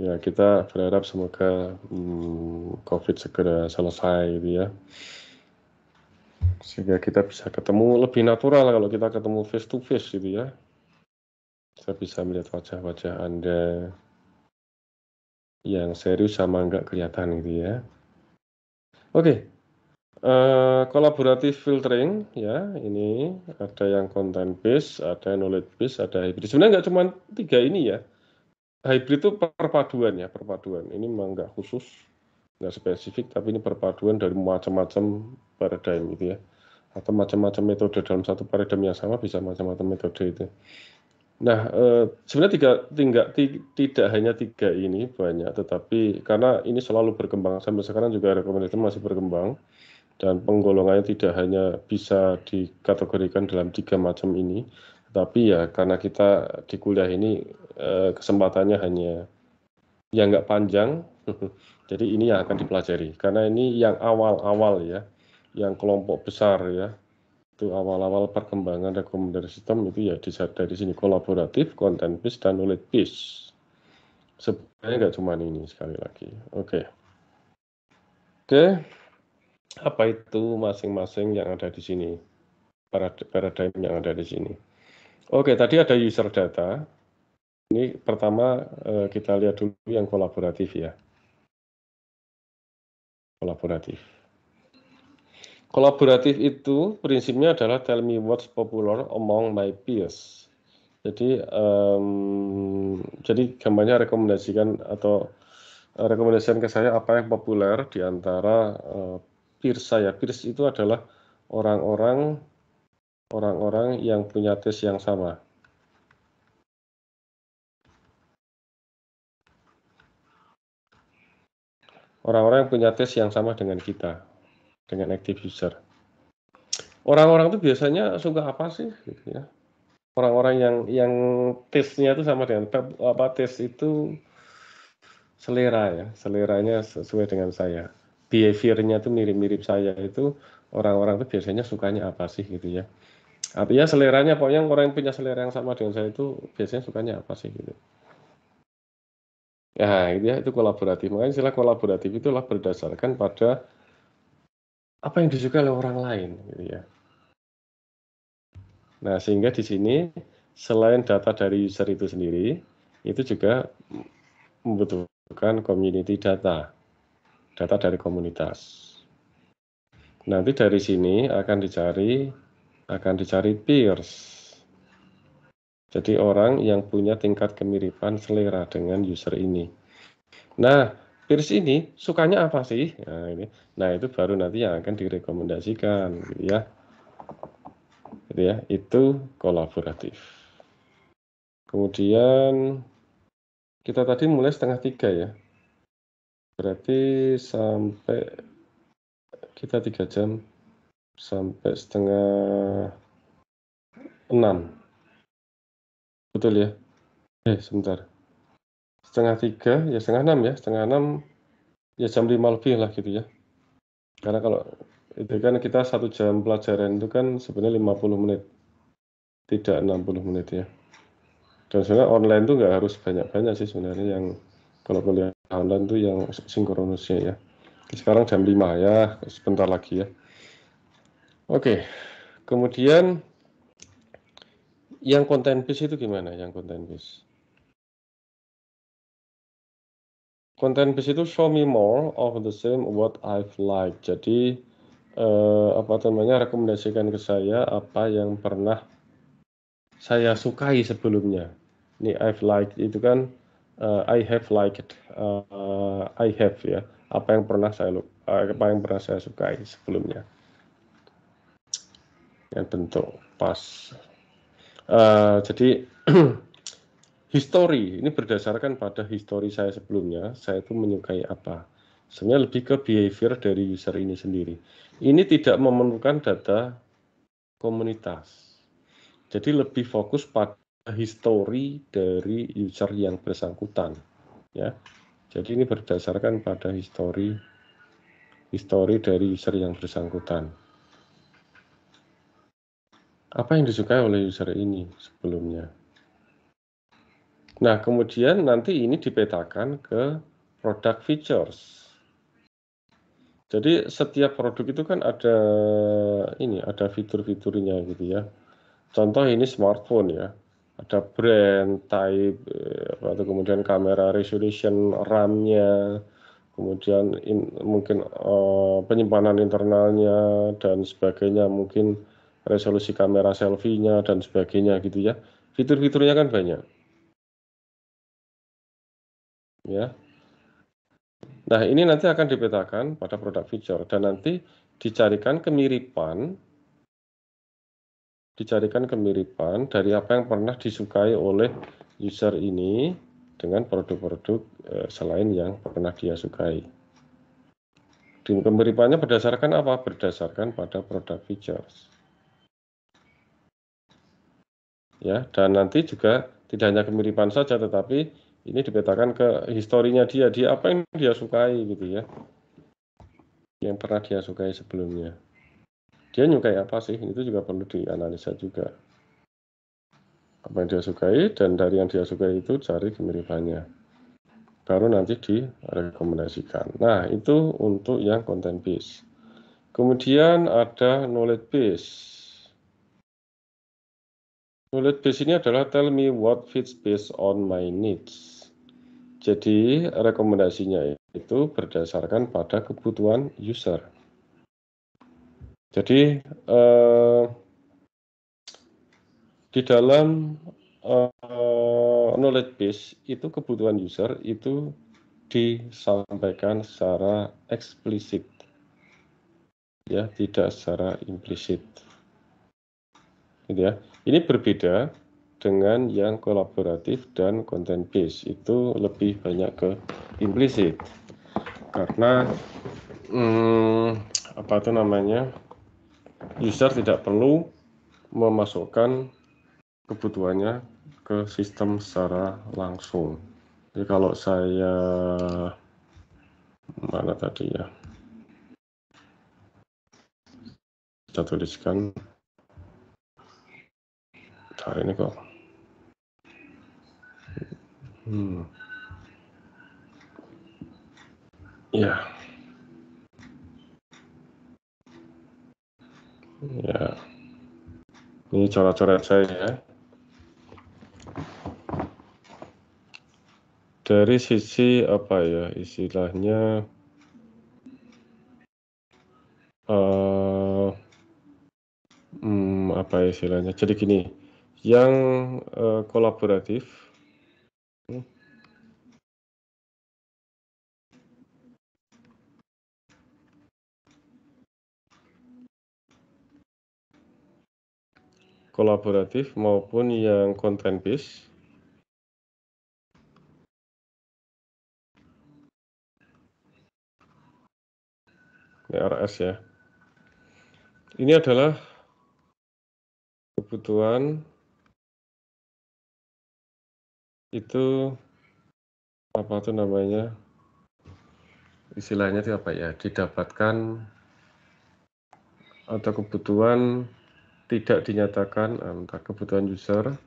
Ya, kita berharap semoga hmm, COVID segera selesai gitu ya. Sehingga kita bisa ketemu lebih natural kalau kita ketemu face to face gitu ya. Kita bisa melihat wajah-wajah Anda, yang serius sama nggak kelihatan gitu ya. Oke, okay. uh, eh, kolaboratif filtering ya ini ada yang content based, ada yang knowledge based, ada hybrid. Sebenarnya nggak cuma tiga ini ya. Hybrid itu perpaduan ya, perpaduan. Ini memang nggak khusus, nggak spesifik, tapi ini perpaduan dari macam-macam paradigm gitu ya. Atau macam-macam metode dalam satu paradigm yang sama bisa macam-macam metode itu. Nah, eh, sebenarnya tiga tiga, tiga, tidak hanya tiga ini, banyak, tetapi karena ini selalu berkembang, sampai sekarang juga rekomendasi masih berkembang, dan penggolongannya tidak hanya bisa dikategorikan dalam tiga macam ini, tapi ya karena kita di kuliah ini, eh, kesempatannya hanya yang nggak panjang, jadi ini yang akan dipelajari. Karena ini yang awal-awal ya, yang kelompok besar ya itu awal-awal perkembangan rekomendasi sistem itu ya dari sini kolaboratif, content based dan knowledge based. Sebenarnya nggak cuma ini sekali lagi. Oke. Okay. Oke. Okay. Apa itu masing-masing yang ada di sini? Paradigm yang ada di sini. Oke, okay, tadi ada user data. Ini pertama eh, kita lihat dulu yang kolaboratif ya. Kolaboratif. Kolaboratif itu prinsipnya adalah tell me what's popular among my peers. Jadi, um, jadi gambarnya rekomendasikan atau eh, rekomendasikan ke saya apa yang populer di antara uh, peers saya. Peers itu adalah orang-orang orang-orang yang punya tes yang sama. Orang-orang yang punya tes yang sama dengan kita dengan active user. Orang-orang itu biasanya suka apa sih? Gitu ya. Orang-orang yang yang taste-nya itu sama dengan apa taste itu selera ya, seleranya sesuai dengan saya. behavior-nya itu mirip-mirip saya itu orang-orang itu biasanya sukanya apa sih gitu ya. Artinya seleranya pokoknya orang yang punya selera yang sama dengan saya itu biasanya sukanya apa sih gitu. Ya, itu ya itu kolaboratif. Makanya istilah kolaboratif itulah berdasarkan pada apa yang disukai oleh orang lain gitu ya. Nah, sehingga di sini selain data dari user itu sendiri, itu juga membutuhkan community data. Data dari komunitas. Nanti dari sini akan dicari akan dicari peers. Jadi orang yang punya tingkat kemiripan selera dengan user ini. Nah, virus ini sukanya apa sih? Nah, ini. nah itu baru nanti yang akan direkomendasikan, gitu ya. Gitu ya, itu kolaboratif. Kemudian kita tadi mulai setengah tiga ya. Berarti sampai kita tiga jam sampai setengah enam. Betul ya? Eh, sebentar setengah tiga, ya setengah enam ya, setengah enam ya jam lima lebih lah gitu ya. Karena kalau itu kan kita satu jam pelajaran itu kan sebenarnya 50 menit, tidak 60 menit ya. Dan sebenarnya online tuh nggak harus banyak-banyak sih sebenarnya yang kalau kuliah online tuh yang sinkronusnya ya. Sekarang jam 5 ya, sebentar lagi ya. Oke, kemudian yang konten bis itu gimana yang konten bis? Konten bis itu show me more of the same what I've liked. Jadi eh, apa namanya rekomendasikan ke saya apa yang pernah saya sukai sebelumnya. Ini I've liked itu kan uh, I have liked uh, I have ya apa yang pernah saya uh, apa yang pernah saya sukai sebelumnya. Yang bentuk pas. Uh, jadi history ini berdasarkan pada history saya sebelumnya saya itu menyukai apa sebenarnya lebih ke behavior dari user ini sendiri ini tidak memerlukan data komunitas jadi lebih fokus pada history dari user yang bersangkutan ya jadi ini berdasarkan pada history history dari user yang bersangkutan apa yang disukai oleh user ini sebelumnya Nah, kemudian nanti ini dipetakan ke produk features. Jadi setiap produk itu kan ada ini, ada fitur-fiturnya gitu ya. Contoh ini smartphone ya. Ada brand, type, eh, atau kemudian kamera resolution, RAM-nya, kemudian in, mungkin uh, penyimpanan internalnya dan sebagainya, mungkin resolusi kamera selfie-nya dan sebagainya gitu ya. Fitur-fiturnya kan banyak ya. Nah, ini nanti akan dipetakan pada produk feature dan nanti dicarikan kemiripan dicarikan kemiripan dari apa yang pernah disukai oleh user ini dengan produk-produk eh, selain yang pernah dia sukai. Kemiripannya berdasarkan apa? Berdasarkan pada produk features. Ya, dan nanti juga tidak hanya kemiripan saja tetapi ini dipetakan ke historinya dia dia apa yang dia sukai gitu ya yang pernah dia sukai sebelumnya dia nyukai apa sih itu juga perlu dianalisa juga apa yang dia sukai dan dari yang dia sukai itu cari kemiripannya baru nanti direkomendasikan nah itu untuk yang content base kemudian ada knowledge base Knowledge base ini adalah tell me what fits based on my needs. Jadi rekomendasinya itu berdasarkan pada kebutuhan user. Jadi uh, di dalam uh, knowledge base itu kebutuhan user itu disampaikan secara eksplisit, ya tidak secara implisit, gitu ya. Ini berbeda dengan yang kolaboratif dan content based itu lebih banyak ke implisit karena hmm, apa itu namanya user tidak perlu memasukkan kebutuhannya ke sistem secara langsung. Jadi kalau saya mana tadi ya? Kita tuliskan Nah, ini kok. Hmm. Ya. Ya. Ini coret-coret saya ya. Dari sisi apa ya istilahnya uh, hmm, apa ya istilahnya? Jadi gini, yang uh, kolaboratif. kolaboratif maupun yang konten bis, ini RS ya ini adalah kebutuhan itu apa tuh namanya istilahnya itu apa ya didapatkan atau kebutuhan tidak dinyatakan ah, entah kebutuhan user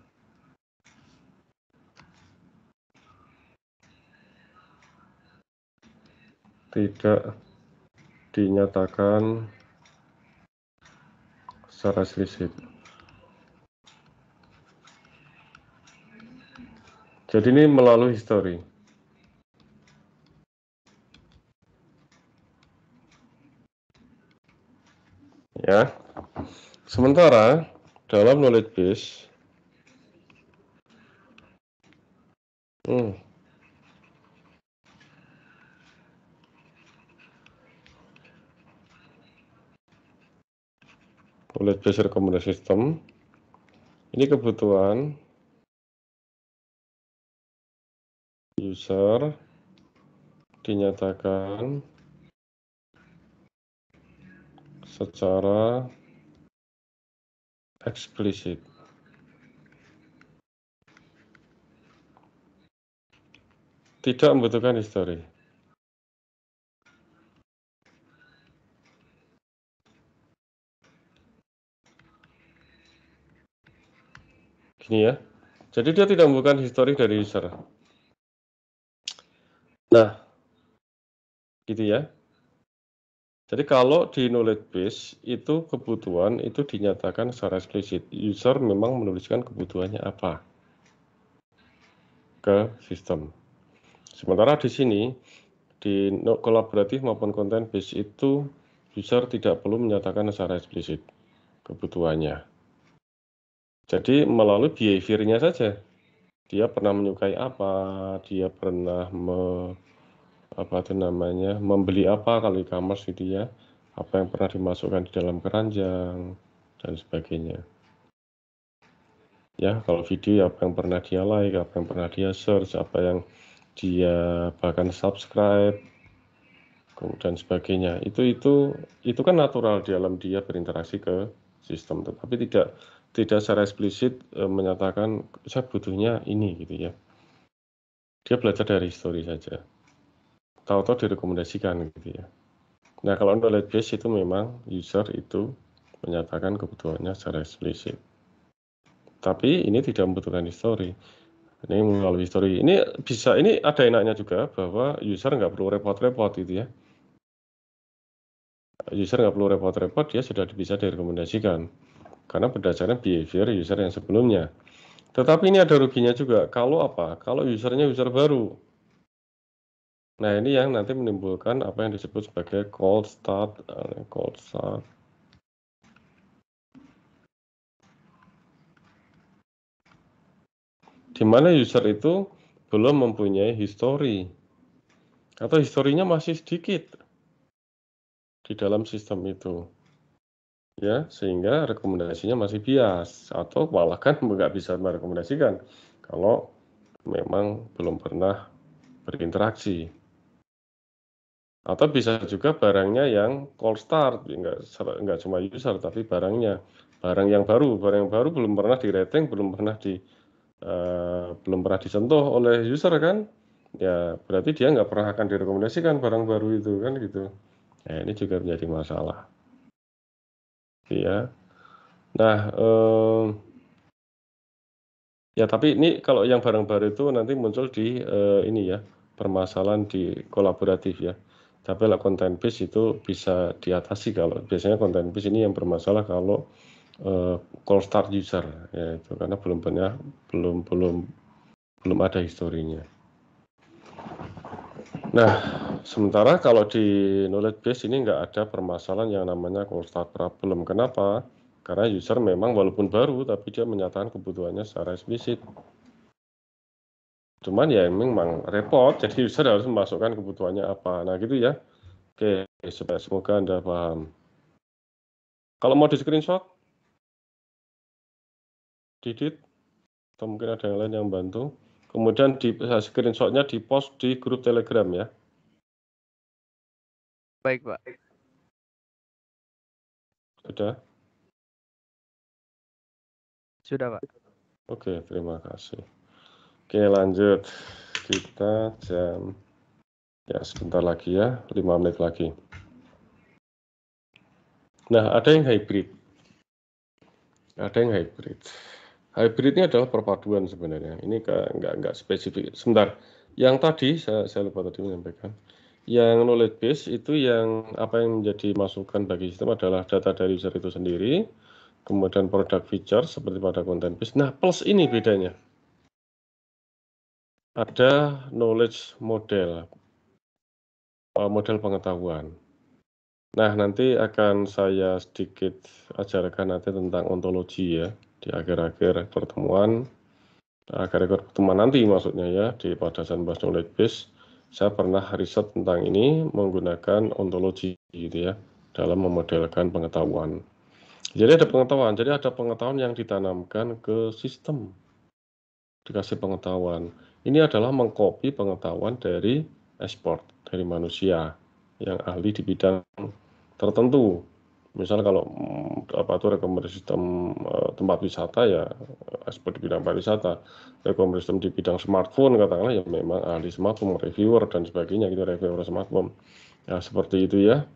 tidak dinyatakan secara selisih. Jadi ini melalui history. Ya. Sementara dalam knowledge base hmm, knowledge base rekomendasi system, ini kebutuhan user dinyatakan secara eksplisit. Tidak membutuhkan histori. Gini ya. Jadi dia tidak membutuhkan histori dari user. Nah, gitu ya. Jadi kalau di knowledge base itu kebutuhan itu dinyatakan secara eksplisit. User memang menuliskan kebutuhannya apa ke sistem. Sementara di sini di kolaboratif maupun konten base itu user tidak perlu menyatakan secara eksplisit kebutuhannya. Jadi melalui behaviornya saja. Dia pernah menyukai apa, dia pernah apa itu namanya membeli apa kalau e-commerce gitu ya apa yang pernah dimasukkan di dalam keranjang dan sebagainya ya kalau video apa yang pernah dia like apa yang pernah dia search apa yang dia bahkan subscribe dan sebagainya itu itu itu kan natural di dalam dia berinteraksi ke sistem tetapi tidak tidak secara eksplisit e, menyatakan saya butuhnya ini gitu ya dia belajar dari histori saja tahu-tahu direkomendasikan gitu ya. Nah kalau knowledge base itu memang user itu menyatakan kebutuhannya secara eksplisit. Tapi ini tidak membutuhkan history. Ini melalui history. Ini bisa, ini ada enaknya juga bahwa user nggak perlu repot-repot gitu ya. User nggak perlu repot-repot, dia sudah bisa direkomendasikan. Karena berdasarkan behavior user yang sebelumnya. Tetapi ini ada ruginya juga. Kalau apa? Kalau usernya user baru. Nah, ini yang nanti menimbulkan apa yang disebut sebagai cold start, eh, cold start. Di mana user itu belum mempunyai histori atau historinya masih sedikit di dalam sistem itu. Ya, sehingga rekomendasinya masih bias atau malah kan nggak bisa merekomendasikan kalau memang belum pernah berinteraksi atau bisa juga barangnya yang cold start enggak enggak cuma user tapi barangnya barang yang baru barang yang baru belum pernah di rating belum pernah di uh, belum pernah disentuh oleh user kan ya berarti dia nggak pernah akan direkomendasikan barang baru itu kan gitu nah ini juga menjadi masalah ya nah eh, ya tapi ini kalau yang barang baru itu nanti muncul di eh, ini ya permasalahan di kolaboratif ya tapi lah konten base itu bisa diatasi kalau biasanya konten base ini yang bermasalah kalau uh, call start user ya itu karena belum pernah belum belum belum ada historinya. Nah, sementara kalau di knowledge base ini nggak ada permasalahan yang namanya call start problem. Kenapa? Karena user memang walaupun baru, tapi dia menyatakan kebutuhannya secara eksplisit. Cuman ya memang repot, jadi user harus memasukkan kebutuhannya apa. Nah gitu ya. Oke, semoga Anda paham. Kalau mau di screenshot, Didit, atau mungkin ada yang lain yang bantu. Kemudian di eh, screenshotnya di post di grup Telegram ya. Baik Pak. Sudah? Sudah Pak. Oke, terima kasih. Oke lanjut, kita jam ya sebentar lagi ya, lima menit lagi. Nah ada yang hybrid, ada yang hybrid. Hybrid ini adalah perpaduan sebenarnya, ini nggak nggak spesifik. Sebentar, yang tadi saya, saya lupa tadi menyampaikan, yang knowledge base itu yang apa yang menjadi masukan bagi sistem adalah data dari user itu sendiri, kemudian produk feature seperti pada konten base. Nah plus ini bedanya ada knowledge model, oh, model pengetahuan. Nah, nanti akan saya sedikit ajarkan nanti tentang ontologi ya, di akhir-akhir pertemuan, akhir-akhir pertemuan nanti maksudnya ya, di pada sanbas knowledge base, saya pernah riset tentang ini menggunakan ontologi gitu ya, dalam memodelkan pengetahuan. Jadi ada pengetahuan, jadi ada pengetahuan yang ditanamkan ke sistem, dikasih pengetahuan ini adalah mengcopy pengetahuan dari ekspor dari manusia yang ahli di bidang tertentu. Misal kalau mm, apa itu rekomendasi sistem eh, tempat wisata ya ekspor di bidang pariwisata, rekomendasi sistem di bidang smartphone katakanlah ya memang ahli smartphone, reviewer dan sebagainya gitu reviewer smartphone. Ya seperti itu ya.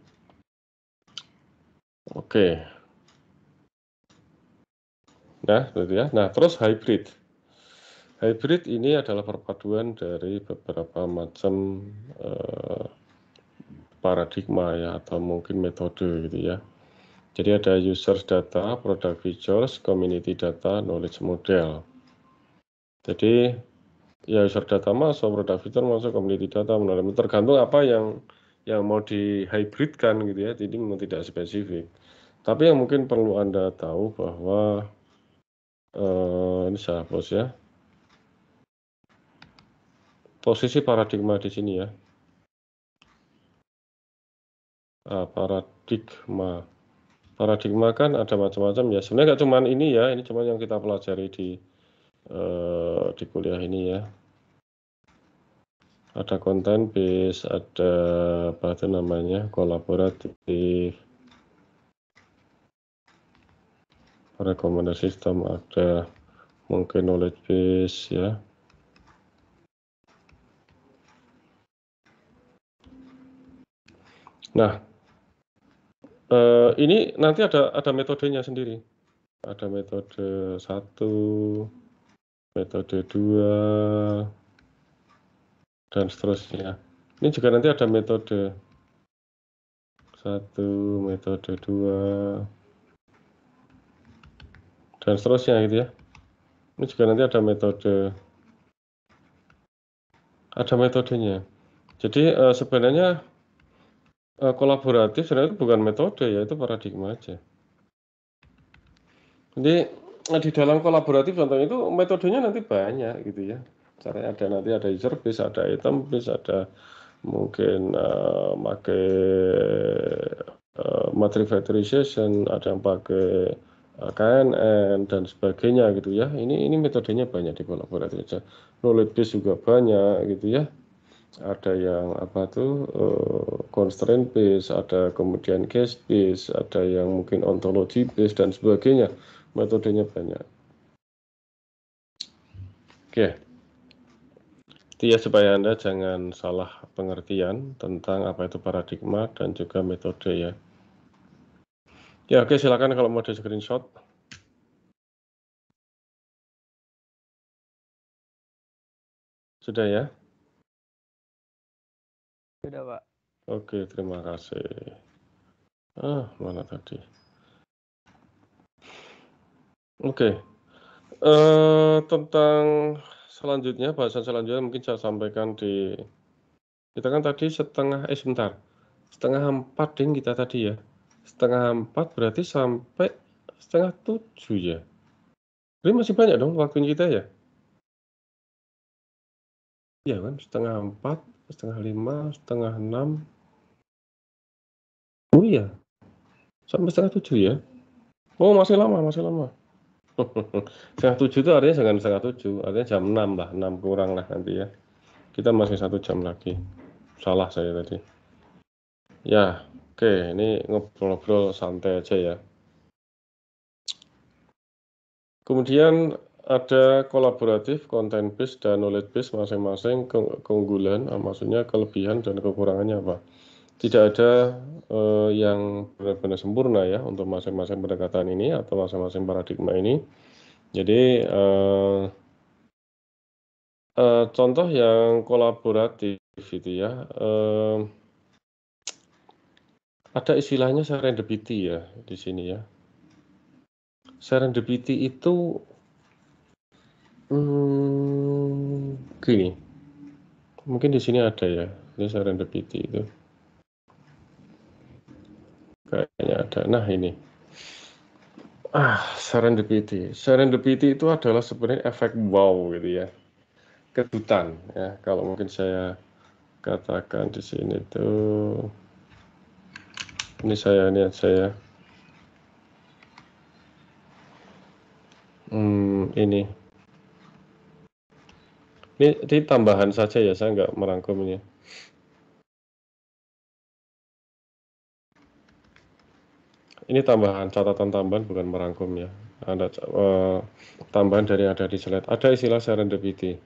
Oke. Nah, itu ya. Nah, terus hybrid. Hybrid ini adalah perpaduan dari beberapa macam eh, paradigma ya atau mungkin metode gitu ya. Jadi ada user data, product features, community data, knowledge model. Jadi ya user data masuk, product feature masuk, community data, knowledge tergantung apa yang yang mau dihybridkan gitu ya. Jadi memang tidak spesifik. Tapi yang mungkin perlu Anda tahu bahwa eh, ini saya hapus ya posisi paradigma di sini ya. Ah, paradigma. Paradigma kan ada macam-macam ya. Sebenarnya nggak cuma ini ya, ini cuma yang kita pelajari di eh, di kuliah ini ya. Ada konten base, ada apa itu namanya kolaboratif, rekomendasi sistem, ada mungkin knowledge base ya. Nah, eh, ini nanti ada ada metodenya sendiri. Ada metode satu, metode dua, dan seterusnya. Ini juga nanti ada metode satu, metode dua, dan seterusnya gitu ya. Ini juga nanti ada metode ada metodenya. Jadi eh, sebenarnya Eh, kolaboratif sebenarnya itu bukan metode ya itu paradigma aja jadi eh, di dalam kolaboratif contohnya itu metodenya nanti banyak gitu ya caranya ada nanti ada user base ada item base ada mungkin pakai eh, uh, materi factorization ada yang pakai uh, KNN dan sebagainya gitu ya ini ini metodenya banyak di kolaboratif aja knowledge base juga banyak gitu ya ada yang apa tuh eh, constraint based, ada kemudian case based, ada yang mungkin ontology based dan sebagainya. Metodenya banyak. Oke. Okay. ya supaya Anda jangan salah pengertian tentang apa itu paradigma dan juga metode ya. Ya, oke okay, silakan kalau mau di screenshot. Sudah ya? Sudah, Pak. Oke, terima kasih. Ah, mana tadi? Oke. Uh, tentang selanjutnya, bahasan selanjutnya mungkin saya sampaikan di... Kita kan tadi setengah, eh sebentar. Setengah empat, ding kita tadi ya. Setengah empat berarti sampai setengah tujuh ya. Ini masih banyak dong waktunya kita ya. ya kan, setengah empat, setengah lima, setengah enam. Oh iya, sampai setengah tujuh ya. Oh masih lama, masih lama. setengah tujuh itu artinya jangan setengah tujuh, artinya jam enam lah, enam kurang lah nanti ya. Kita masih satu jam lagi. Salah saya tadi. Ya, oke, okay. ini ngobrol-ngobrol santai aja ya. Kemudian ada kolaboratif, content base dan knowledge base masing-masing keunggulan, ah, maksudnya kelebihan dan kekurangannya apa. Tidak ada uh, yang benar-benar sempurna ya untuk masing-masing pendekatan ini atau masing-masing paradigma ini. Jadi uh, uh, contoh yang kolaboratif itu ya. uh, ada istilahnya serendipity ya di sini ya. Serendipity itu Hmm, gini, mungkin di sini ada ya, ini serendipity itu. Kayaknya ada. Nah ini, ah serendipity. Serendipity itu adalah sebenarnya efek wow gitu ya, kejutan ya. Kalau mungkin saya katakan di sini itu, ini saya lihat saya. Hmm, ini ini, ini tambahan saja ya, saya nggak merangkumnya. Ini tambahan catatan tambahan bukan merangkum ya. Ada uh, tambahan dari ada di slide. Ada istilah serendipity.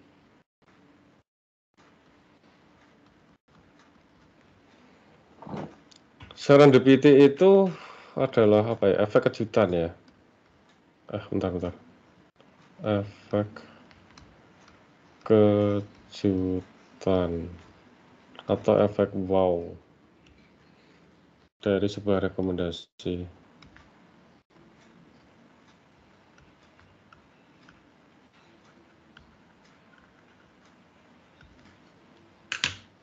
Serendipity itu adalah apa ya? Efek kejutan ya. Eh, bentar, bentar. Efek kejutan atau efek wow dari sebuah rekomendasi.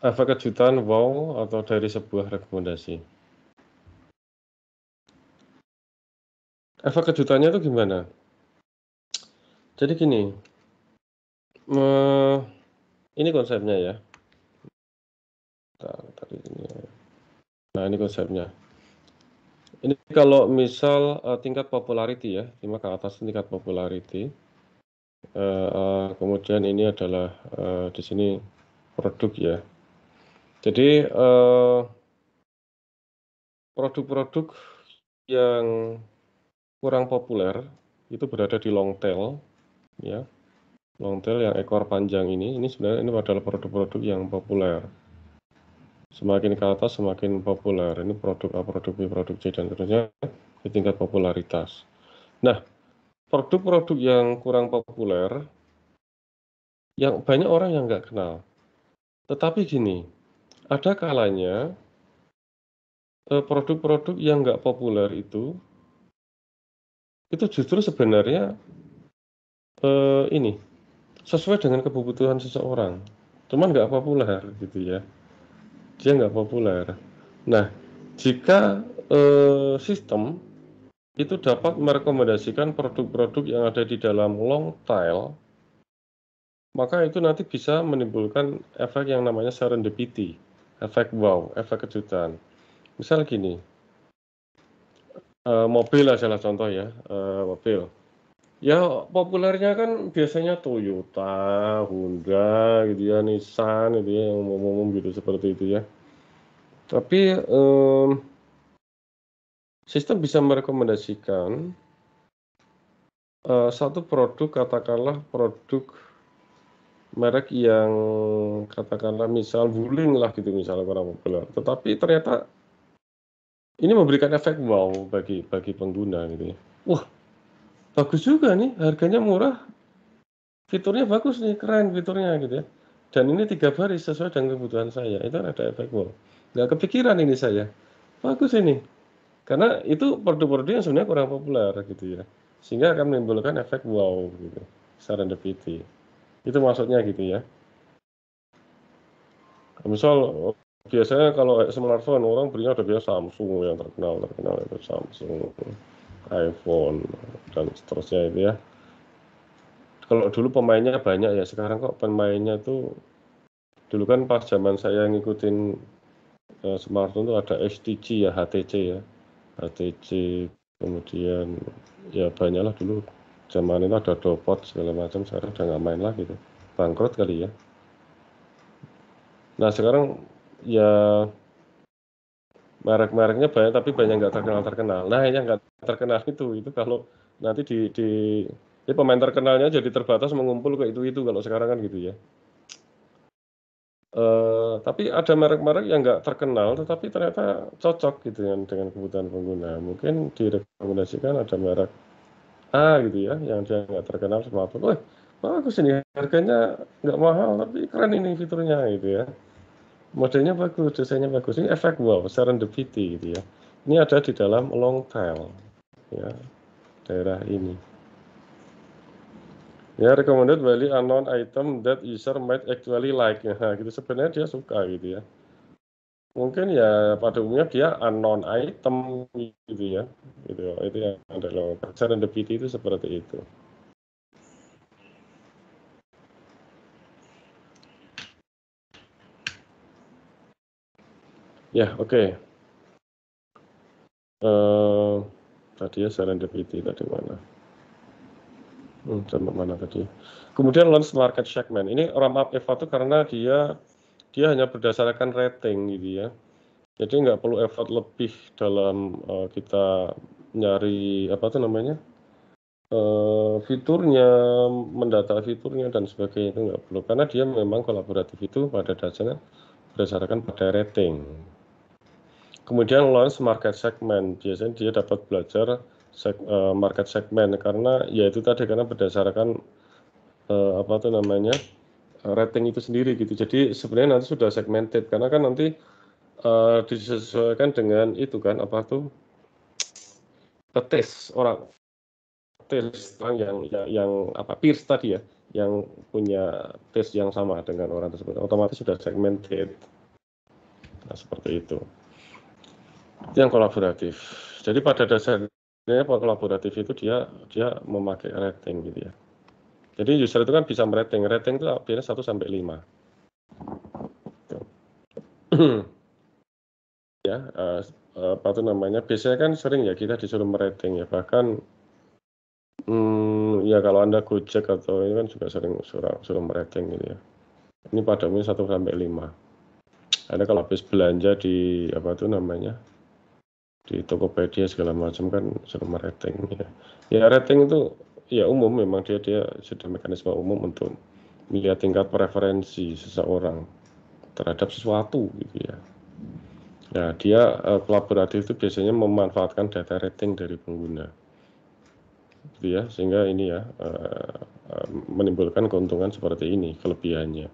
Efek kejutan wow atau dari sebuah rekomendasi. Efek kejutannya itu gimana? Jadi gini, Eh, ini konsepnya ya. Nah, ini konsepnya. Ini kalau misal uh, tingkat popularity ya, lima ke atas tingkat popularity. Uh, uh, kemudian ini adalah uh, di sini produk ya. Jadi produk-produk uh, yang kurang populer itu berada di long tail ya longtail yang ekor panjang ini, ini sebenarnya ini adalah produk-produk yang populer. Semakin ke atas semakin populer. Ini produk A, produk B, produk C dan seterusnya di tingkat popularitas. Nah, produk-produk yang kurang populer yang banyak orang yang nggak kenal. Tetapi gini, ada kalanya e, produk-produk yang nggak populer itu itu justru sebenarnya eh, ini sesuai dengan kebutuhan seseorang cuman nggak populer gitu ya dia nggak populer nah jika eh, sistem itu dapat merekomendasikan produk-produk yang ada di dalam long tail maka itu nanti bisa menimbulkan efek yang namanya serendipity, efek wow, efek kejutan. Misal gini, mobil eh, mobil adalah contoh ya, eh, mobil. Ya populernya kan biasanya Toyota, Honda gitu ya, Nissan gitu ya yang umum-umum gitu seperti itu ya. Tapi um, sistem bisa merekomendasikan uh, satu produk katakanlah produk merek yang katakanlah misal Wuling lah gitu misalnya para populer. Tetapi ternyata ini memberikan efek wow bagi bagi pengguna gitu ya. Wah, bagus juga nih, harganya murah, fiturnya bagus nih, keren fiturnya gitu ya. Dan ini tiga baris sesuai dengan kebutuhan saya. Itu ada efek wow. Nggak kepikiran ini saya. Bagus ini. Karena itu produk-produk yang sebenarnya kurang populer gitu ya. Sehingga akan menimbulkan efek wow gitu. Serendipity. Itu maksudnya gitu ya. Misal biasanya kalau smartphone orang belinya udah biasa Samsung yang terkenal terkenal itu Samsung iPhone dan seterusnya itu ya kalau dulu pemainnya banyak ya sekarang kok pemainnya itu dulu kan pas zaman saya ngikutin uh, smartphone itu ada HTC ya HTC ya HTC kemudian ya banyaklah dulu zaman itu ada dopot segala macam sekarang udah nggak main lagi tuh bangkrut kali ya nah sekarang ya merek-mereknya banyak tapi banyak nggak terkenal terkenal nah yang nggak terkenal itu itu kalau nanti di, di ya pemain terkenalnya jadi terbatas mengumpul ke itu itu kalau sekarang kan gitu ya e, tapi ada merek-merek yang nggak terkenal tetapi ternyata cocok gitu ya dengan kebutuhan pengguna mungkin direkomendasikan ada merek A gitu ya yang dia nggak terkenal semua wah bagus ini harganya nggak mahal tapi keren ini fiturnya gitu ya modelnya bagus, desainnya bagus. Ini efek wow, serendipity gitu ya. Ini ada di dalam long tail, ya, daerah ini. Ya, recommended value unknown item that user might actually like. Nah, gitu sebenarnya dia suka gitu ya. Mungkin ya pada umumnya dia unknown item gitu ya. Gitu, itu yang ada tail. Serendipity itu seperti itu. Ya, oke. Okay. Uh, eh, tadi ya serendipity tadi mana? Hmm, mana tadi? Kemudian launch market segment. Ini ramp up effort itu karena dia dia hanya berdasarkan rating gitu ya. Jadi nggak perlu effort lebih dalam uh, kita nyari apa tuh namanya uh, fiturnya, mendata fiturnya dan sebagainya itu nggak perlu karena dia memang kolaboratif itu pada dasarnya berdasarkan pada rating. Kemudian launch market segment, biasanya dia dapat belajar seg, uh, market segment karena ya itu tadi karena berdasarkan uh, apa tuh namanya eh, rating itu sendiri gitu. Jadi sebenarnya nanti sudah segmented karena kan nanti uh, disesuaikan dengan itu kan apa tuh tes orang tes orang yang, yang yang apa peers tadi ya yang punya tes yang sama dengan orang tersebut otomatis sudah segmented nah seperti itu yang kolaboratif. Jadi pada dasarnya kolaboratif itu dia dia memakai rating gitu ya. Jadi user itu kan bisa merating. Rating itu biasanya 1 sampai 5. ya, uh, apa itu namanya? Biasanya kan sering ya kita disuruh merating ya. Bahkan hmm, ya kalau Anda Gojek atau ini kan juga sering suruh, suruh merating gitu ya. Ini pada umumnya 1 sampai 5. Anda kalau habis belanja di apa itu namanya? di Tokopedia segala macam kan suruh rating ya. ya rating itu ya umum memang dia dia sudah mekanisme umum untuk melihat tingkat preferensi seseorang terhadap sesuatu gitu ya nah dia eh, kolaboratif itu biasanya memanfaatkan data rating dari pengguna gitu ya sehingga ini ya eh, eh menimbulkan keuntungan seperti ini kelebihannya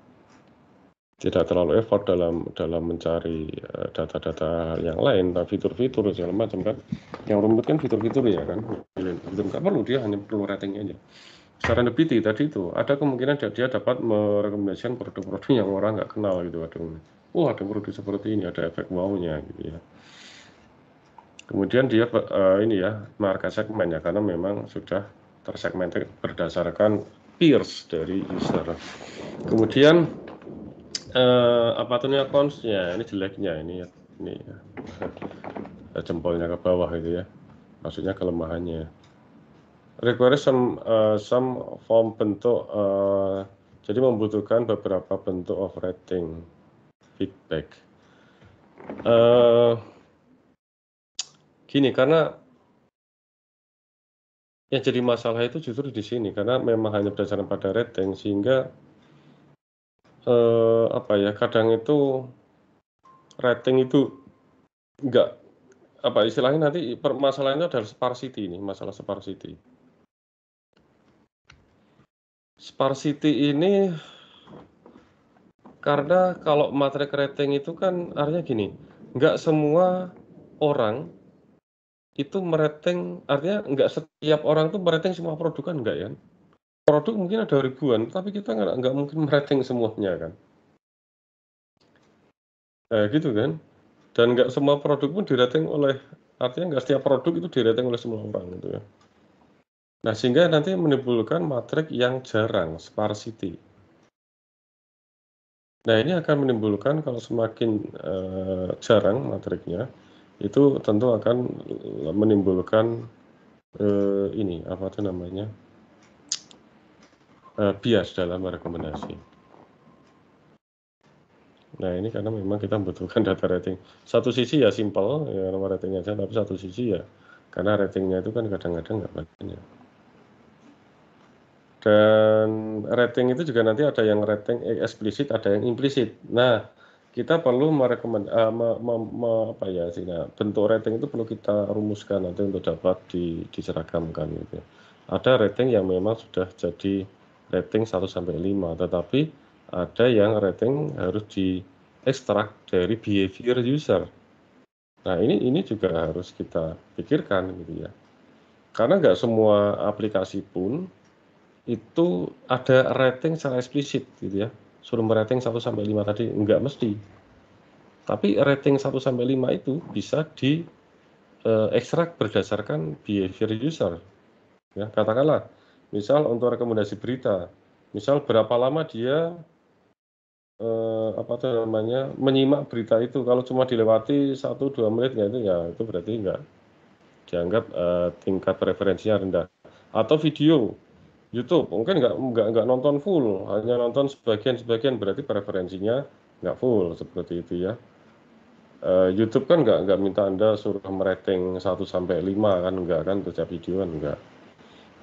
tidak terlalu effort dalam dalam mencari eh, data-data yang lain, fitur-fitur segala macam kan. Yang rumit kan fitur-fitur ya kan. Fitur nggak perlu dia hanya perlu rating aja. nebiti tadi itu ada kemungkinan dia dapat merekomendasikan produk-produk yang orang nggak kenal gitu kadang. Oh ada produk seperti ini ada efek wow gitu ya. Kemudian dia uh, ini ya market segmen ya karena memang sudah tersegmented berdasarkan peers dari user. Kemudian uh, apa tuh konsnya ini jeleknya ini ya ini ya. Eh, jempolnya ke bawah gitu ya maksudnya kelemahannya require some uh, some form bentuk uh, jadi membutuhkan beberapa bentuk of rating feedback uh, gini karena yang jadi masalah itu justru di sini karena memang hanya berdasarkan pada rating sehingga eh, apa ya kadang itu rating itu enggak apa istilahnya nanti permasalahannya adalah sparsity ini masalah sparsity sparsity ini karena kalau matrix rating itu kan artinya gini enggak semua orang itu merating artinya enggak setiap orang tuh merating semua produk kan enggak ya produk mungkin ada ribuan, tapi kita nggak nggak mungkin merating semuanya kan. Nah, gitu kan. Dan nggak semua produk pun dirating oleh artinya nggak setiap produk itu dirating oleh semua orang gitu ya. Nah, sehingga nanti menimbulkan matrik yang jarang, sparsity. Nah, ini akan menimbulkan kalau semakin uh, jarang matriknya, itu tentu akan menimbulkan uh, ini apa itu namanya? uh, bias dalam rekomendasi. Nah ini karena memang kita membutuhkan data rating. Satu sisi ya simple, ya nomor ratingnya saja, tapi satu sisi ya karena ratingnya itu kan kadang-kadang nggak banyak. Dan rating itu juga nanti ada yang rating eksplisit, ada yang implisit. Nah kita perlu merekomend, uh, me, me, me, apa ya sih, nah, bentuk rating itu perlu kita rumuskan nanti untuk dapat di, diseragamkan gitu. Ya. Ada rating yang memang sudah jadi rating 1 sampai 5, tetapi ada yang rating harus diekstrak dari behavior user. Nah, ini ini juga harus kita pikirkan gitu ya. Karena nggak semua aplikasi pun itu ada rating secara eksplisit gitu ya. Suruh merating 1 sampai 5 tadi nggak mesti. Tapi rating 1 sampai 5 itu bisa di eh, ekstrak berdasarkan behavior user. Ya, katakanlah Misal untuk rekomendasi berita, misal berapa lama dia eh, apa tuh namanya menyimak berita itu. Kalau cuma dilewati satu dua menit ya itu ya itu berarti enggak dianggap eh, tingkat preferensinya rendah. Atau video YouTube mungkin nggak nggak enggak nonton full, hanya nonton sebagian sebagian berarti preferensinya nggak full seperti itu ya. Eh, YouTube kan nggak nggak minta anda suruh merating 1 sampai lima kan nggak kan untuk video kan nggak.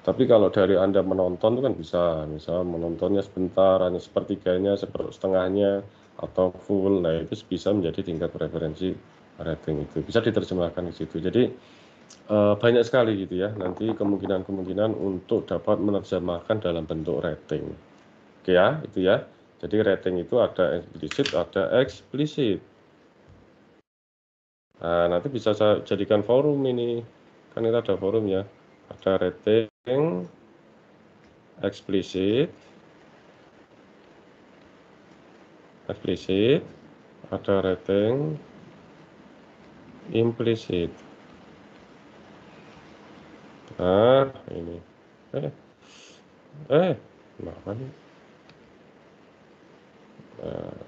Tapi kalau dari Anda menonton itu kan bisa, misal menontonnya sebentar, hanya sepertiganya, setengahnya, atau full, nah itu bisa menjadi tingkat preferensi rating itu. Bisa diterjemahkan di situ. Jadi eh, banyak sekali gitu ya, nanti kemungkinan-kemungkinan untuk dapat menerjemahkan dalam bentuk rating. Oke ya, itu ya. Jadi rating itu ada eksplisit, ada eksplisit. Nah, nanti bisa saya jadikan forum ini. Kan kita ada forum ya. Ada rating, Rating eksplisit eksplisit ada rating implisit nah ini eh eh kenapa ini? nah.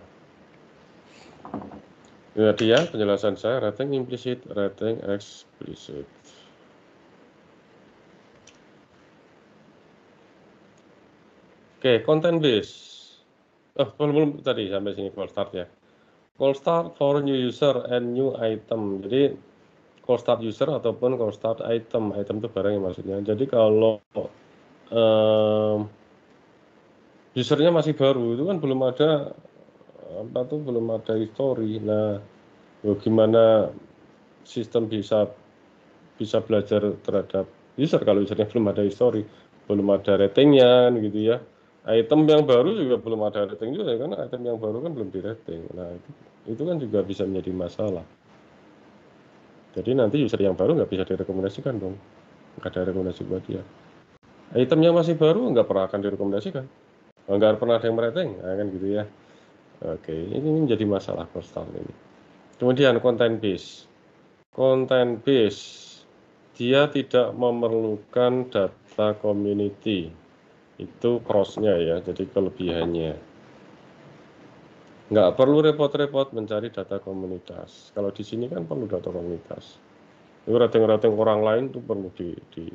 ini ya penjelasan saya rating implisit rating eksplisit Oke, konten base. Oh, belum, belum tadi sampai sini call start ya. Call start for new user and new item. Jadi call start user ataupun call start item. Item itu barang yang maksudnya. Jadi kalau um, usernya masih baru itu kan belum ada apa tuh belum ada history. Nah, gimana sistem bisa bisa belajar terhadap user kalau usernya belum ada history, belum ada ratingnya gitu ya item yang baru juga belum ada rating juga kan. item yang baru kan belum di rating nah itu, itu kan juga bisa menjadi masalah jadi nanti user yang baru nggak bisa direkomendasikan dong nggak ada rekomendasi buat dia item yang masih baru nggak pernah akan direkomendasikan oh, nggak pernah ada yang merating nah, kan gitu ya oke ini menjadi masalah konstan ini kemudian konten base konten base dia tidak memerlukan data community itu crossnya ya jadi kelebihannya nggak perlu repot-repot mencari data komunitas kalau di sini kan perlu data komunitas itu rating-rating orang lain tuh perlu di, di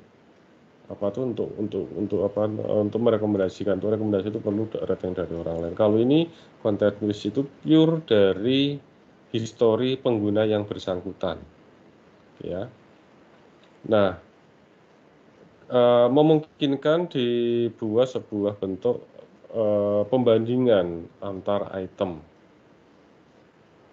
apa tuh untuk untuk untuk apa untuk merekomendasikan tuh rekomendasi itu perlu rating dari orang lain kalau ini konten list itu pure dari histori pengguna yang bersangkutan ya nah Eh, memungkinkan dibuat sebuah bentuk uh, pembandingan antar item.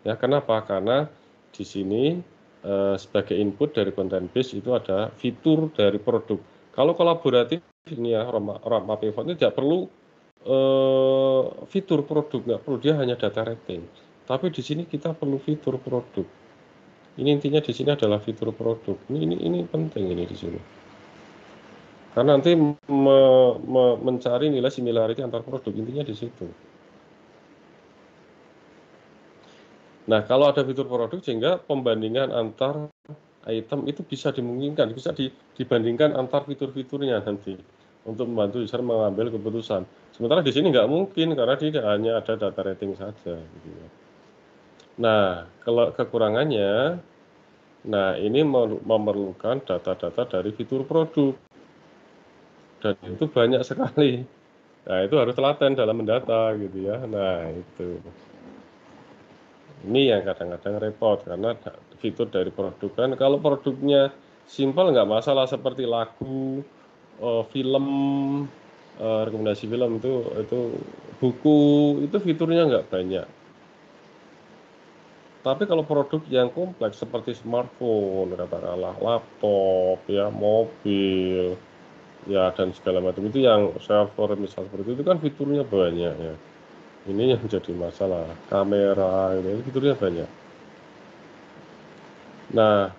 Ya, kenapa? Karena di sini uh, sebagai input dari content base itu ada fitur dari produk. Kalau kolaboratif ini ya Roma Pivot ini tidak perlu uh, fitur produk, nggak perlu dia hanya data rating. Tapi di sini kita perlu fitur produk. Ini intinya di sini adalah fitur produk. Ini ini, ini penting ini di sini. Karena nanti me, me, mencari nilai similarity antar produk intinya di situ. Nah, kalau ada fitur produk sehingga pembandingan antar item itu bisa dimungkinkan, bisa di, dibandingkan antar fitur-fiturnya nanti untuk membantu user mengambil keputusan. Sementara di sini nggak mungkin karena tidak hanya ada data rating saja. Gitu ya. Nah, kalau kekurangannya, nah ini memerlukan data-data dari fitur produk dan itu banyak sekali. Nah itu harus telaten dalam mendata gitu ya. Nah itu ini yang kadang-kadang repot karena fitur dari produk kan kalau produknya simpel nggak masalah seperti lagu, eh, film, eh, rekomendasi film itu itu buku itu fiturnya nggak banyak. Tapi kalau produk yang kompleks seperti smartphone, katakanlah laptop, ya mobil, ya dan segala macam itu yang self misal seperti itu kan fiturnya banyak ya ini yang jadi masalah kamera ini fiturnya banyak nah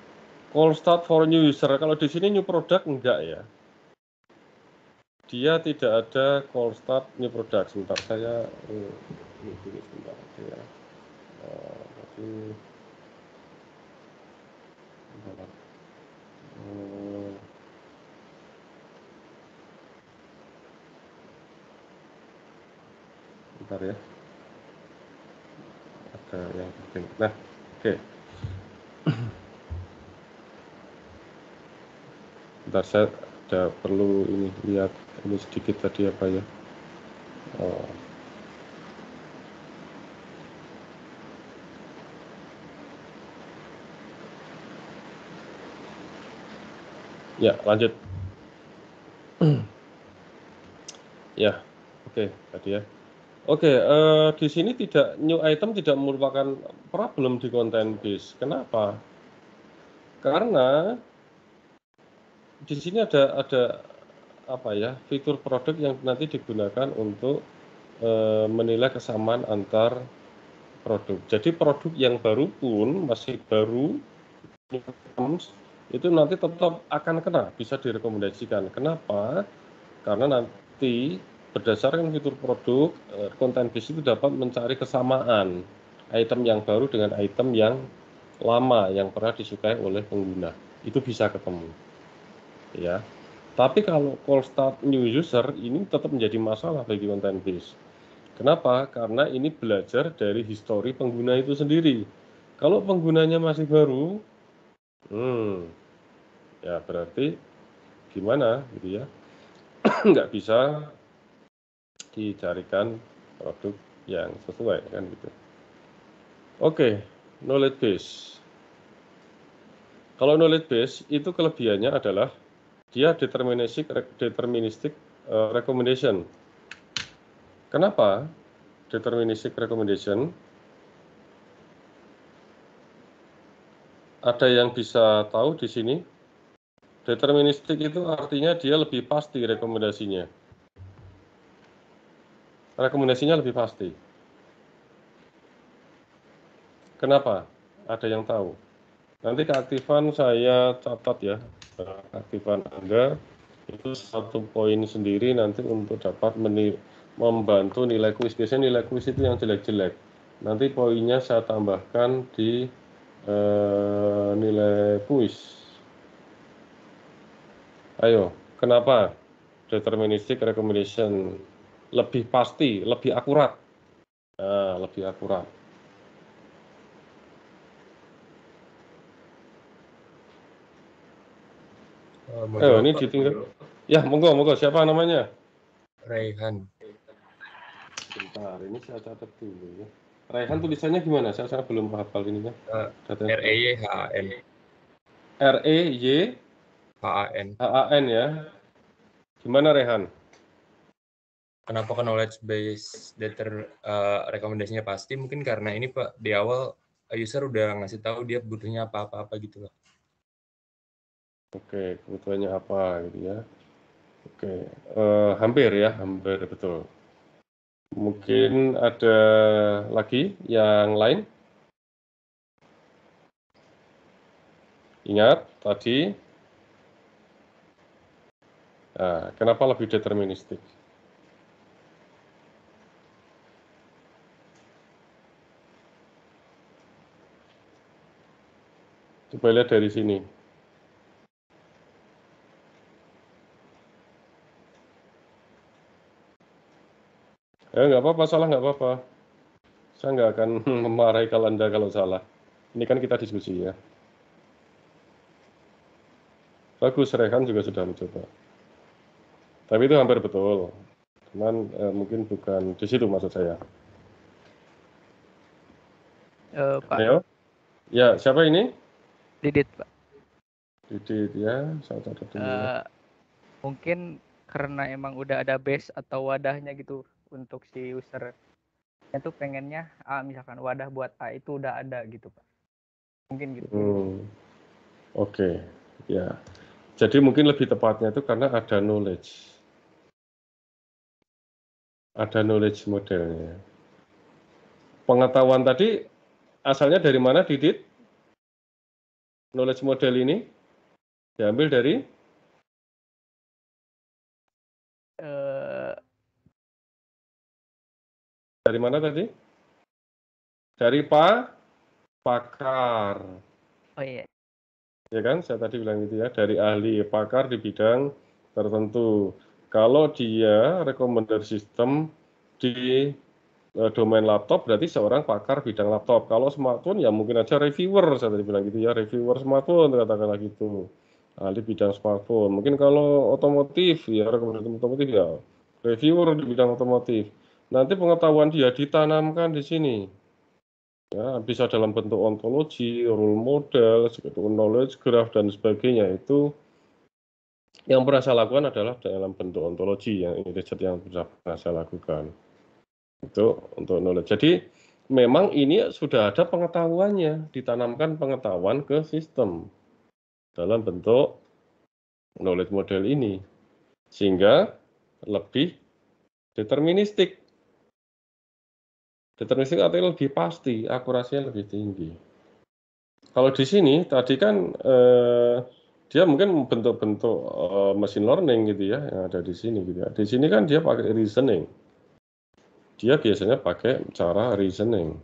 call start for new user kalau di sini new product enggak ya dia tidak ada call start new product sebentar saya ini dulu sebentar ya nah, ntar ya ada yang penting nah oke okay. bentar saya ada perlu ini lihat ini sedikit tadi apa ya oh. ya lanjut ya oke okay, tadi ya Oke, uh, di sini tidak new item tidak merupakan problem di konten base. Kenapa? Karena di sini ada ada apa ya fitur produk yang nanti digunakan untuk uh, menilai kesamaan antar produk. Jadi produk yang baru pun masih baru itu nanti tetap akan kena bisa direkomendasikan. Kenapa? Karena nanti berdasarkan fitur produk, eh, konten base itu dapat mencari kesamaan item yang baru dengan item yang lama yang pernah disukai oleh pengguna. Itu bisa ketemu. Ya. Tapi kalau call start new user ini tetap menjadi masalah bagi konten base. Kenapa? Karena ini belajar dari histori pengguna itu sendiri. Kalau penggunanya masih baru, hmm, ya berarti gimana gitu ya? Nggak bisa dicarikan produk yang sesuai kan gitu. Oke, okay, knowledge base. Kalau knowledge base itu kelebihannya adalah dia deterministic deterministic e, recommendation. Kenapa deterministic recommendation? Ada yang bisa tahu di sini? Deterministik itu artinya dia lebih pasti rekomendasinya rekomendasinya lebih pasti. Kenapa? Ada yang tahu. Nanti keaktifan saya catat ya, keaktifan Anda itu satu poin sendiri nanti untuk dapat membantu nilai kuis. Biasanya nilai kuis itu yang jelek-jelek. Nanti poinnya saya tambahkan di eh, nilai kuis. Ayo, kenapa? deterministik recommendation lebih pasti, lebih akurat. Uh, lebih akurat. Oh, eh, eh ini ditinggal. Ya, monggo, monggo. Siapa namanya? Raihan. Bentar, ini saya catat dulu ya. Raihan tulisannya gimana? Saya, saya belum hafal ininya. Eh, R E Y H A N. R E Y H A N. H A N ya. Gimana Rehan? kenapa knowledge base data uh, rekomendasinya pasti mungkin karena ini Pak di awal eh, user udah ngasih tahu dia butuhnya apa-apa gitu loh. Oke, kebutuhannya apa gitu ya. Oke, uh, hampir ya, hampir betul. Mungkin ada lagi yang lain? Ingat tadi, nah, kenapa lebih deterministik? Coba lihat dari sini. Ya, nggak apa-apa, salah nggak apa-apa. Saya nggak akan memarahi kalian kalau salah. Ini kan kita diskusi ya. Bagus, Rehan juga sudah mencoba. Tapi itu hampir betul. Cuman eh, mungkin bukan di situ maksud saya. Uh, Pak. Ya, siapa ini? Didit Pak. Didit ya, saya catat dulu. Uh, eh, mungkin karena emang udah ada base atau wadahnya gitu untuk si user itu pengennya A ah, misalkan wadah buat A itu udah ada gitu Pak. Mungkin gitu. Hmm. Oke, okay. ya. Jadi mungkin lebih tepatnya itu karena ada knowledge. Ada knowledge modelnya. Pengetahuan tadi asalnya dari mana Didit? knowledge model ini diambil dari uh, dari mana tadi? Dari pak pakar. Oh iya. Ya kan, saya tadi bilang gitu ya, dari ahli pakar di bidang tertentu. Kalau dia rekomender sistem di Eh, domain laptop berarti seorang pakar bidang laptop. Kalau smartphone ya mungkin aja reviewer saya tadi bilang gitu ya, reviewer smartphone katakanlah gitu. Ahli bidang smartphone. Mungkin kalau otomotif ya rekomendasi otomotif ya reviewer di bidang otomotif. Nanti pengetahuan dia ditanamkan di sini. Ya, bisa dalam bentuk ontologi, role model, knowledge graph dan sebagainya itu yang pernah saya lakukan adalah dalam bentuk ontologi yang riset yang pernah saya lakukan. Itu untuk knowledge. Jadi memang ini sudah ada pengetahuannya, ditanamkan pengetahuan ke sistem dalam bentuk knowledge model ini. Sehingga lebih deterministik. Deterministik artinya lebih pasti, akurasinya lebih tinggi. Kalau di sini tadi kan eh, dia mungkin bentuk-bentuk eh, machine learning gitu ya yang ada di sini gitu ya. Di sini kan dia pakai reasoning dia biasanya pakai cara reasoning.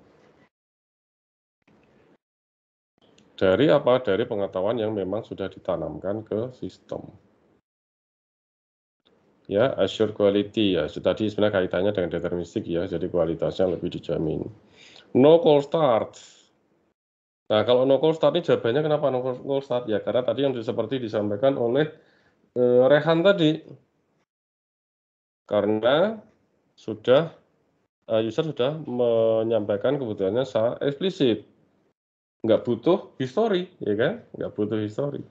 Dari apa? Dari pengetahuan yang memang sudah ditanamkan ke sistem. Ya, assure quality ya. Tadi sebenarnya kaitannya dengan deterministik ya, jadi kualitasnya lebih dijamin. No call start. Nah, kalau no call start ini jawabannya kenapa no call start ya? Karena tadi yang seperti disampaikan oleh uh, Rehan tadi. Karena sudah Eh, user sudah menyampaikan kebutuhannya secara eksplisit. Nggak butuh history, ya kan? Nggak butuh history.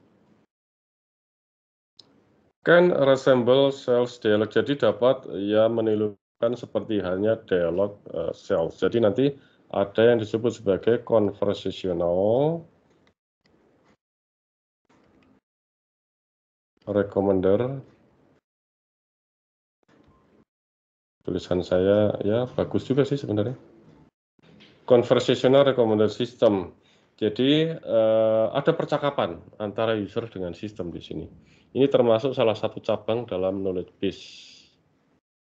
Can resemble sales dialog, jadi dapat ya menirukan seperti halnya dialog uh, eh, sales. Jadi nanti ada yang disebut sebagai conversational recommender tulisan saya ya bagus juga sih sebenarnya. Conversational Recommender System. Jadi eh, ada percakapan antara user dengan sistem di sini. Ini termasuk salah satu cabang dalam knowledge base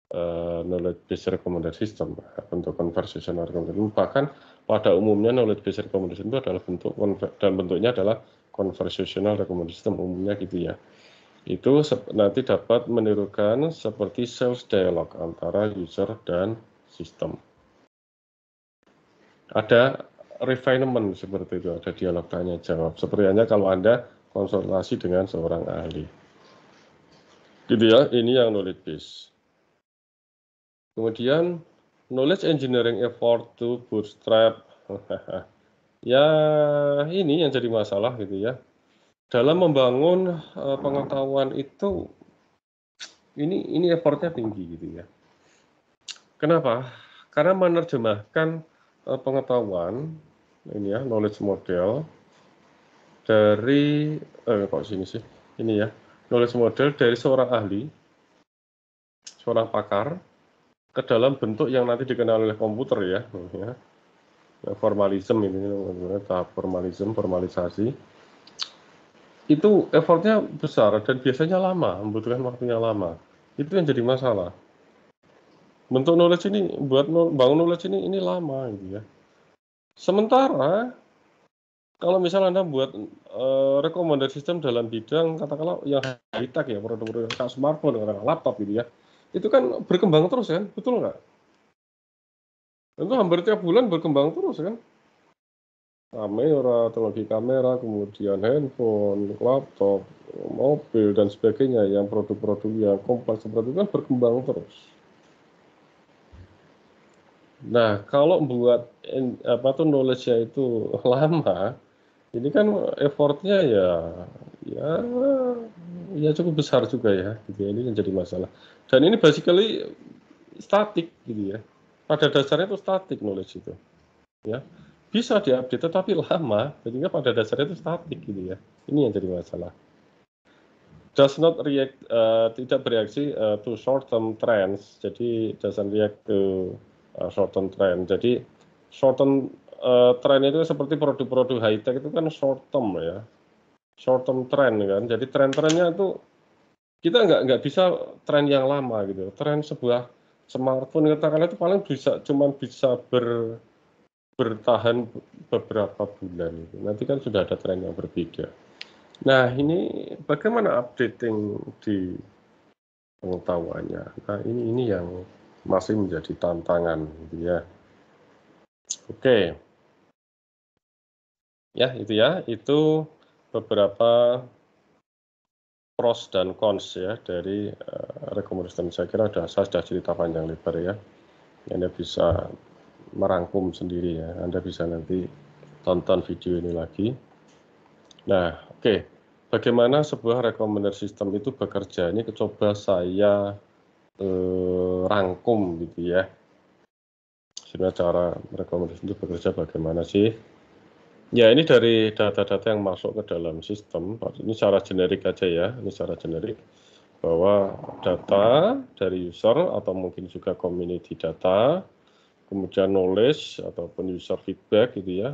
Uh, knowledge base recommender system bentuk conversational recommender. Bahkan pada umumnya knowledge base recommendation itu adalah bentuk dan bentuknya adalah conversational recommender system umumnya gitu ya itu nanti dapat menirukan seperti sales dialog antara user dan sistem. Ada refinement seperti itu, ada dialog tanya jawab. Seperti hanya kalau Anda konsultasi dengan seorang ahli. Gitu ya, ini yang knowledge base. Kemudian knowledge engineering effort to bootstrap. ya, ini yang jadi masalah gitu ya dalam membangun uh, pengetahuan itu ini ini effortnya tinggi gitu ya. Kenapa? Karena menerjemahkan uh, pengetahuan ini ya knowledge model dari eh kok sini sih ini ya knowledge model dari seorang ahli seorang pakar ke dalam bentuk yang nanti dikenal oleh komputer ya, ya. formalism ini tahap formalism formalisasi itu effortnya besar dan biasanya lama, membutuhkan waktunya lama. Itu yang jadi masalah. Bentuk knowledge ini, buat bangun knowledge ini, ini lama gitu ya. Sementara, kalau misalnya Anda buat uh, eh, recommender system dalam bidang, katakanlah yang high ya, produk-produk kayak smartphone, dengan laptop gitu ya, itu kan berkembang terus kan, betul nggak? Itu hampir tiap bulan berkembang terus kan kamera, teknologi kamera, kemudian handphone, laptop, mobil dan sebagainya yang produk-produk yang kompleks seperti itu kan berkembang terus. Nah, kalau membuat apa tuh knowledge-nya itu lama, ini kan effortnya ya ya ya cukup besar juga ya gitu ya. ini yang jadi masalah dan ini basically statik gitu ya pada dasarnya itu statik knowledge itu ya bisa diupdate tetapi lama sehingga kan pada dasarnya itu statik gitu ya ini yang jadi masalah does not react uh, tidak bereaksi uh, to short term trends jadi doesn't react to uh, eh, short term trend jadi short term uh, trend itu seperti produk-produk high tech itu kan short term ya short term trend kan jadi tren-trennya itu kita nggak nggak bisa tren yang lama gitu tren sebuah smartphone katakanlah itu paling bisa cuman bisa ber bertahan beberapa bulan. Nanti kan sudah ada tren yang berbeda. Nah, ini bagaimana updating di pengetahuannya? Nah, ini ini yang masih menjadi tantangan gitu ya. Oke. Ya, itu ya. Itu beberapa pros dan cons ya dari uh, rekomendasi saya kira ada saya sudah cerita panjang lebar ya. yang bisa merangkum sendiri ya. Anda bisa nanti tonton video ini lagi. Nah, oke. Okay. Bagaimana sebuah recommender system itu bekerja? Ini coba saya eh, rangkum gitu ya. Sebenarnya cara recommender itu bekerja bagaimana sih? Ya, ini dari data-data yang masuk ke dalam sistem. Ini secara generik aja ya. Ini secara generik bahwa data dari user atau mungkin juga community data kemudian knowledge ataupun user feedback gitu ya.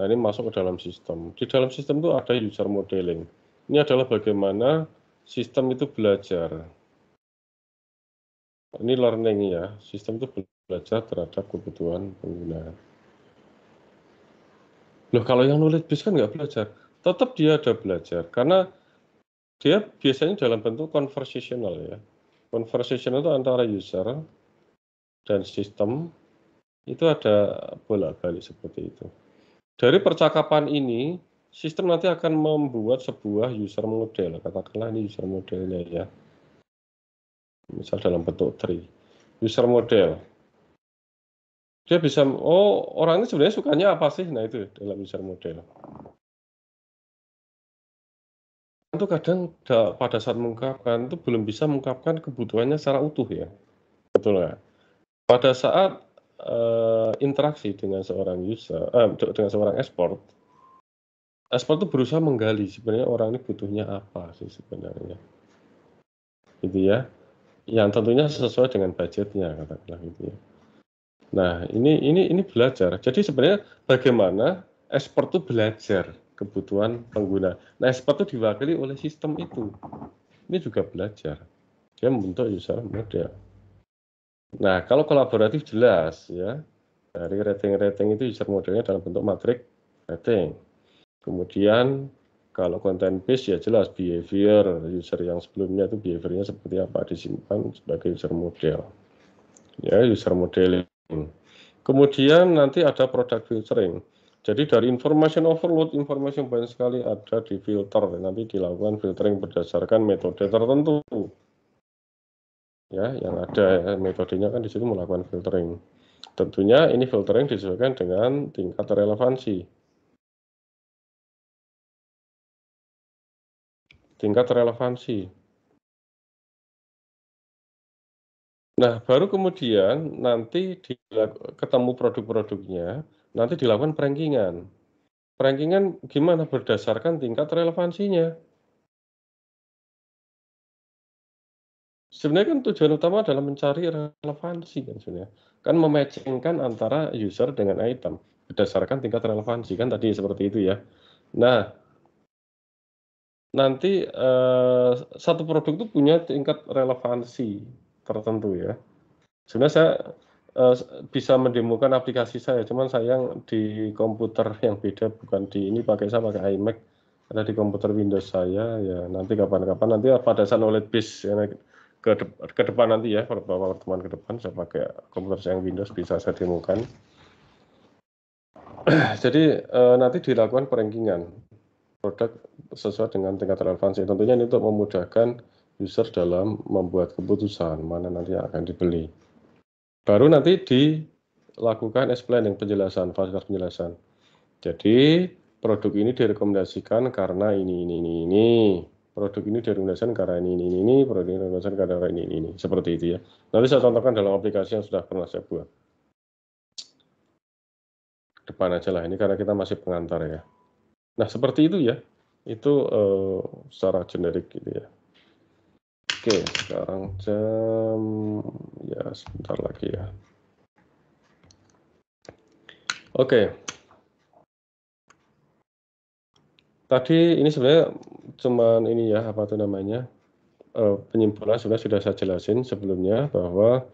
Nah ini masuk ke dalam sistem. Di dalam sistem itu ada user modeling. Ini adalah bagaimana sistem itu belajar. Ini learning ya, sistem itu belajar terhadap kebutuhan pengguna. Loh kalau yang knowledge base kan nggak belajar, tetap dia ada belajar karena dia biasanya dalam bentuk conversational ya. Conversational itu antara user dan sistem itu ada bolak-balik seperti itu. Dari percakapan ini, sistem nanti akan membuat sebuah user model. Katakanlah ini user modelnya ya. Misal dalam bentuk tree. User model. Dia bisa, oh orang ini sebenarnya sukanya apa sih? Nah itu dalam user model itu kadang pada saat mengungkapkan itu belum bisa mengungkapkan kebutuhannya secara utuh ya betul nggak? pada saat uh, interaksi dengan seorang user, uh, dengan seorang ekspor, ekspor itu berusaha menggali sebenarnya orang ini butuhnya apa sih sebenarnya, gitu ya, yang tentunya sesuai dengan budgetnya katakanlah gitu ya. Nah ini ini ini belajar. Jadi sebenarnya bagaimana ekspor itu belajar kebutuhan pengguna. Nah ekspor itu diwakili oleh sistem itu. Ini juga belajar. Dia membentuk user model. Nah, kalau kolaboratif jelas ya. Dari rating-rating itu user modelnya dalam bentuk matrik rating. Kemudian kalau konten based ya jelas behavior user yang sebelumnya itu behaviornya seperti apa disimpan sebagai user model. Ya, user modeling. Kemudian nanti ada product filtering. Jadi dari information overload, informasi yang banyak sekali ada di filter. Nanti dilakukan filtering berdasarkan metode tertentu ya yang ada ya, metodenya kan di situ melakukan filtering. Tentunya ini filtering disesuaikan dengan tingkat relevansi. Tingkat relevansi. Nah, baru kemudian nanti ketemu produk-produknya, nanti dilakukan perankingan. Perankingan gimana berdasarkan tingkat relevansinya. sebenarnya kan tujuan utama adalah mencari relevansi kan sebenarnya kan mematchingkan antara user dengan item berdasarkan tingkat relevansi kan tadi seperti itu ya nah nanti eh, satu produk itu punya tingkat relevansi tertentu ya sebenarnya saya eh, bisa mendemokan aplikasi saya cuman sayang di komputer yang beda bukan di ini pakai saya pakai iMac ada di komputer Windows saya ya nanti kapan-kapan nanti pada saat OLED base ya, ke, de ke depan nanti ya beberapa teman ke depan saya pakai komputer saya yang Windows bisa saya demokan jadi eh, nanti dilakukan perengkingan produk sesuai dengan tingkat relevansi tentunya ini untuk memudahkan user dalam membuat keputusan mana nanti yang akan dibeli baru nanti dilakukan explaining penjelasan fasilitas penjelasan jadi produk ini direkomendasikan karena ini ini ini ini produk ini dari Indonesia karena ini, ini, ini, produk ini dirundaskan karena ini, ini, ini. Seperti itu ya. Nanti saya contohkan dalam aplikasi yang sudah pernah saya buat. Depan aja lah, ini karena kita masih pengantar ya. Nah, seperti itu ya. Itu uh, secara generik gitu ya. Oke, sekarang jam ya sebentar lagi ya. Oke, tadi ini sebenarnya cuman ini ya apa tuh namanya e, eh, penyimpulan sudah sudah saya jelasin sebelumnya bahwa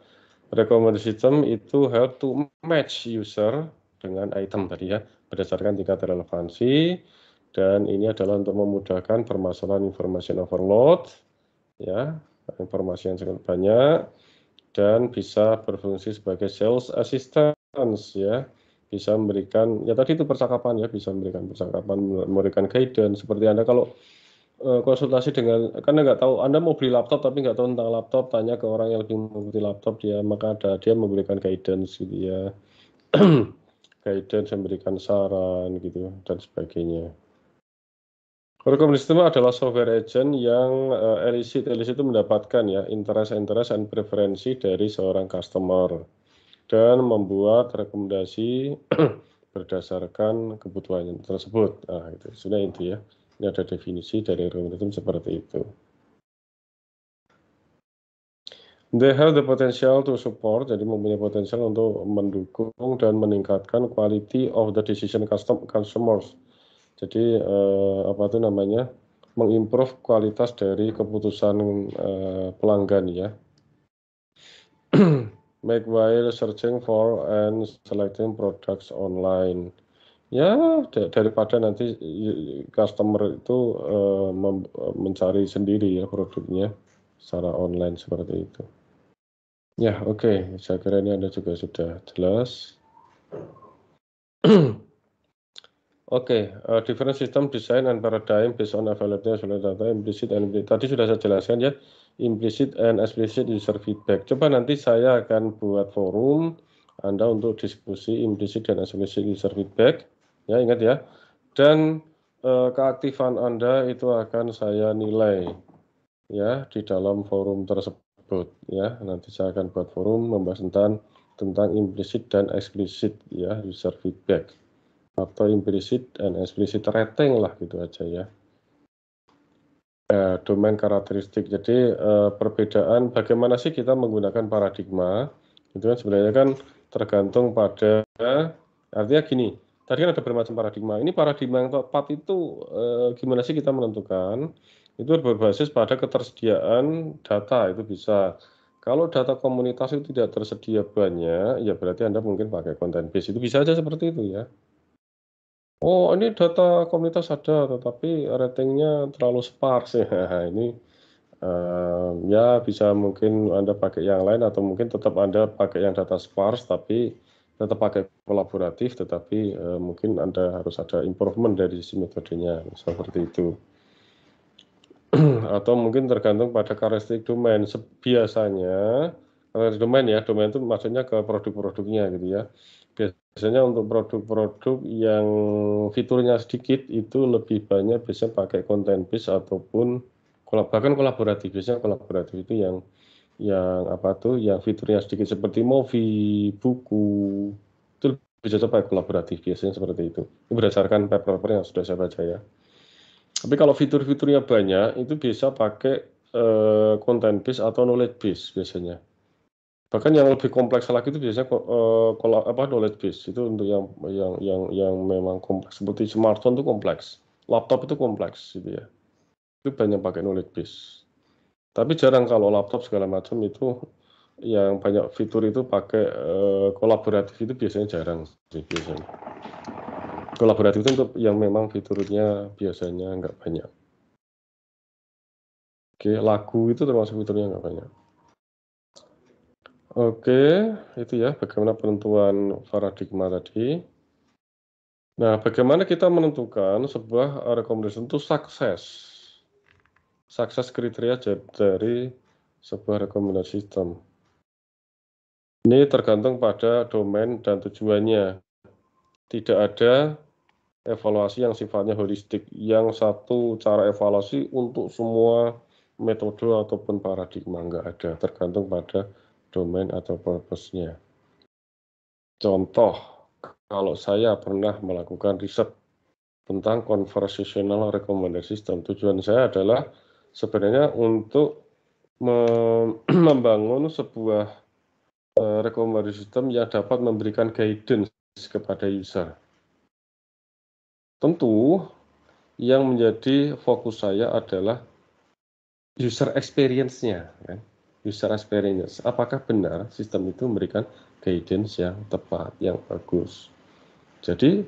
recommender system itu help to match user dengan item tadi ya berdasarkan tingkat relevansi dan ini adalah untuk memudahkan permasalahan information overload ya informasi yang sangat banyak dan bisa berfungsi sebagai sales assistance ya bisa memberikan ya tadi itu percakapan ya bisa memberikan percakapan memberikan guidance seperti anda kalau eh, konsultasi dengan karena nggak tahu anda mau beli laptop tapi nggak tahu tentang laptop tanya ke orang yang lebih mengerti laptop dia maka ada dia memberikan guidance gitu ya guidance memberikan saran gitu dan sebagainya Rekomendasi itu adalah software agent yang uh, elicit, elicit itu mendapatkan ya interest, interest, and preferensi dari seorang customer dan membuat rekomendasi berdasarkan kebutuhan tersebut. Nah, itu sudah itu ya. Ini ada definisi dari rekomendasi seperti itu. They have the potential to support, jadi mempunyai potensial untuk mendukung dan meningkatkan quality of the decision custom consumers. Jadi eh, apa itu namanya? mengimprove kualitas dari keputusan eh, pelanggan ya. make while searching for and selecting products online. Ya, daripada nanti customer itu eh, mencari sendiri ya produknya secara online seperti itu. Ya, oke. Okay. Saya kira ini Anda juga sudah jelas. Oke, okay, uh, eh, different system design and paradigm based on availability of data implicit and implicit. Tadi sudah saya jelaskan ya, implicit and explicit user feedback. Coba nanti saya akan buat forum Anda untuk diskusi implicit dan explicit user feedback. Ya, ingat ya. Dan uh, keaktifan Anda itu akan saya nilai ya di dalam forum tersebut ya. Nanti saya akan buat forum membahas tentang tentang implicit dan explicit ya user feedback atau implicit dan explicit rating lah gitu aja ya. Eh, domain karakteristik. Jadi eh, perbedaan bagaimana sih kita menggunakan paradigma itu kan sebenarnya kan tergantung pada artinya gini. Tadi kan ada bermacam paradigma. Ini paradigma yang tepat itu eh, gimana sih kita menentukan? Itu berbasis pada ketersediaan data itu bisa. Kalau data komunitas itu tidak tersedia banyak, ya berarti Anda mungkin pakai content base. Itu bisa aja seperti itu ya. Oh, ini data komunitas ada, tetapi ratingnya terlalu sparse. ya. ini um, ya bisa mungkin Anda pakai yang lain atau mungkin tetap Anda pakai yang data sparse, tapi tetap pakai kolaboratif, tetapi uh, mungkin Anda harus ada improvement dari sisi metodenya, seperti itu. atau mungkin tergantung pada karakteristik domain. Biasanya, karakteristik domain ya, domain itu maksudnya ke produk-produknya gitu ya biasanya untuk produk-produk yang fiturnya sedikit itu lebih banyak biasanya pakai konten base ataupun bahkan kolaboratif biasanya kolaboratif itu yang yang apa tuh yang fiturnya sedikit seperti movie, buku itu bisa coba kolaboratif biasanya seperti itu. berdasarkan paper-paper yang sudah saya baca ya. Tapi kalau fitur-fiturnya banyak itu bisa pakai konten eh, uh, base atau knowledge base biasanya bahkan yang lebih kompleks lagi itu biasanya uh, apa knowledge base itu untuk yang yang yang yang memang kompleks seperti smartphone itu kompleks laptop itu kompleks gitu ya itu banyak pakai knowledge base tapi jarang kalau laptop segala macam itu yang banyak fitur itu pakai uh, kolaboratif itu biasanya jarang sih biasanya kolaboratif itu untuk yang memang fiturnya biasanya nggak banyak oke lagu itu termasuk fiturnya nggak banyak Oke, itu ya bagaimana penentuan paradigma tadi. Nah, bagaimana kita menentukan sebuah rekomendasi itu sukses? Sukses kriteria dari sebuah rekomendasi sistem. Ini tergantung pada domain dan tujuannya. Tidak ada evaluasi yang sifatnya holistik, yang satu cara evaluasi untuk semua metode ataupun paradigma, nggak ada, tergantung pada domain atau purpose-nya. Contoh, kalau saya pernah melakukan riset tentang conversational recommender system, tujuan saya adalah sebenarnya untuk membangun sebuah eh, recommender system yang dapat memberikan guidance kepada user. Tentu yang menjadi fokus saya adalah user experience-nya. Kan? user experience. Apakah benar sistem itu memberikan guidance yang tepat, yang bagus. Jadi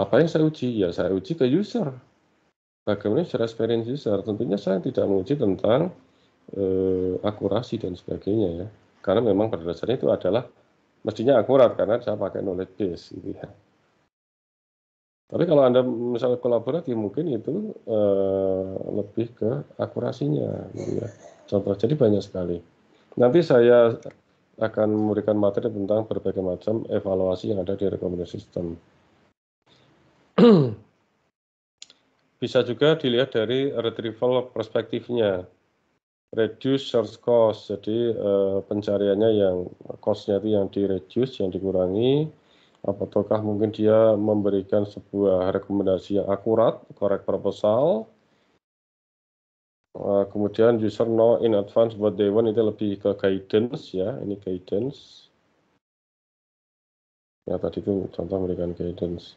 apa yang saya uji? Ya saya uji ke user. Bagaimana user experience user? Tentunya saya tidak menguji tentang eh, akurasi dan sebagainya ya. Karena memang pada dasarnya itu adalah mestinya akurat karena saya pakai knowledge base gitu ya. Tapi kalau Anda misalnya kolaboratif mungkin itu eh, lebih ke akurasinya gitu ya. Contoh jadi banyak sekali Nanti saya akan memberikan materi tentang berbagai macam evaluasi yang ada di rekomendasi sistem. Bisa juga dilihat dari retrieval perspektifnya. Reduce search cost, jadi eh, pencariannya yang cost-nya itu yang di-reduce, yang dikurangi. Apakah mungkin dia memberikan sebuah rekomendasi yang akurat, correct proposal, Eh, kemudian user know in advance what they want itu lebih ke guidance ya, ini guidance. Ya tadi itu contoh memberikan guidance.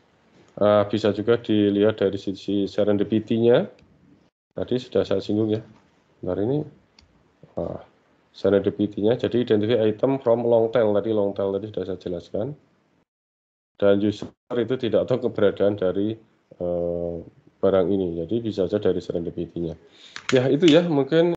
Uh, bisa juga dilihat dari sisi serendipity-nya. Tadi sudah saya singgung ya. Bentar ini uh, serendipity-nya. Jadi identify item from long tail tadi long tail tadi sudah saya jelaskan. Dan user itu tidak tahu keberadaan dari uh, barang ini jadi bisa saja dari serendipity-nya. ya itu ya mungkin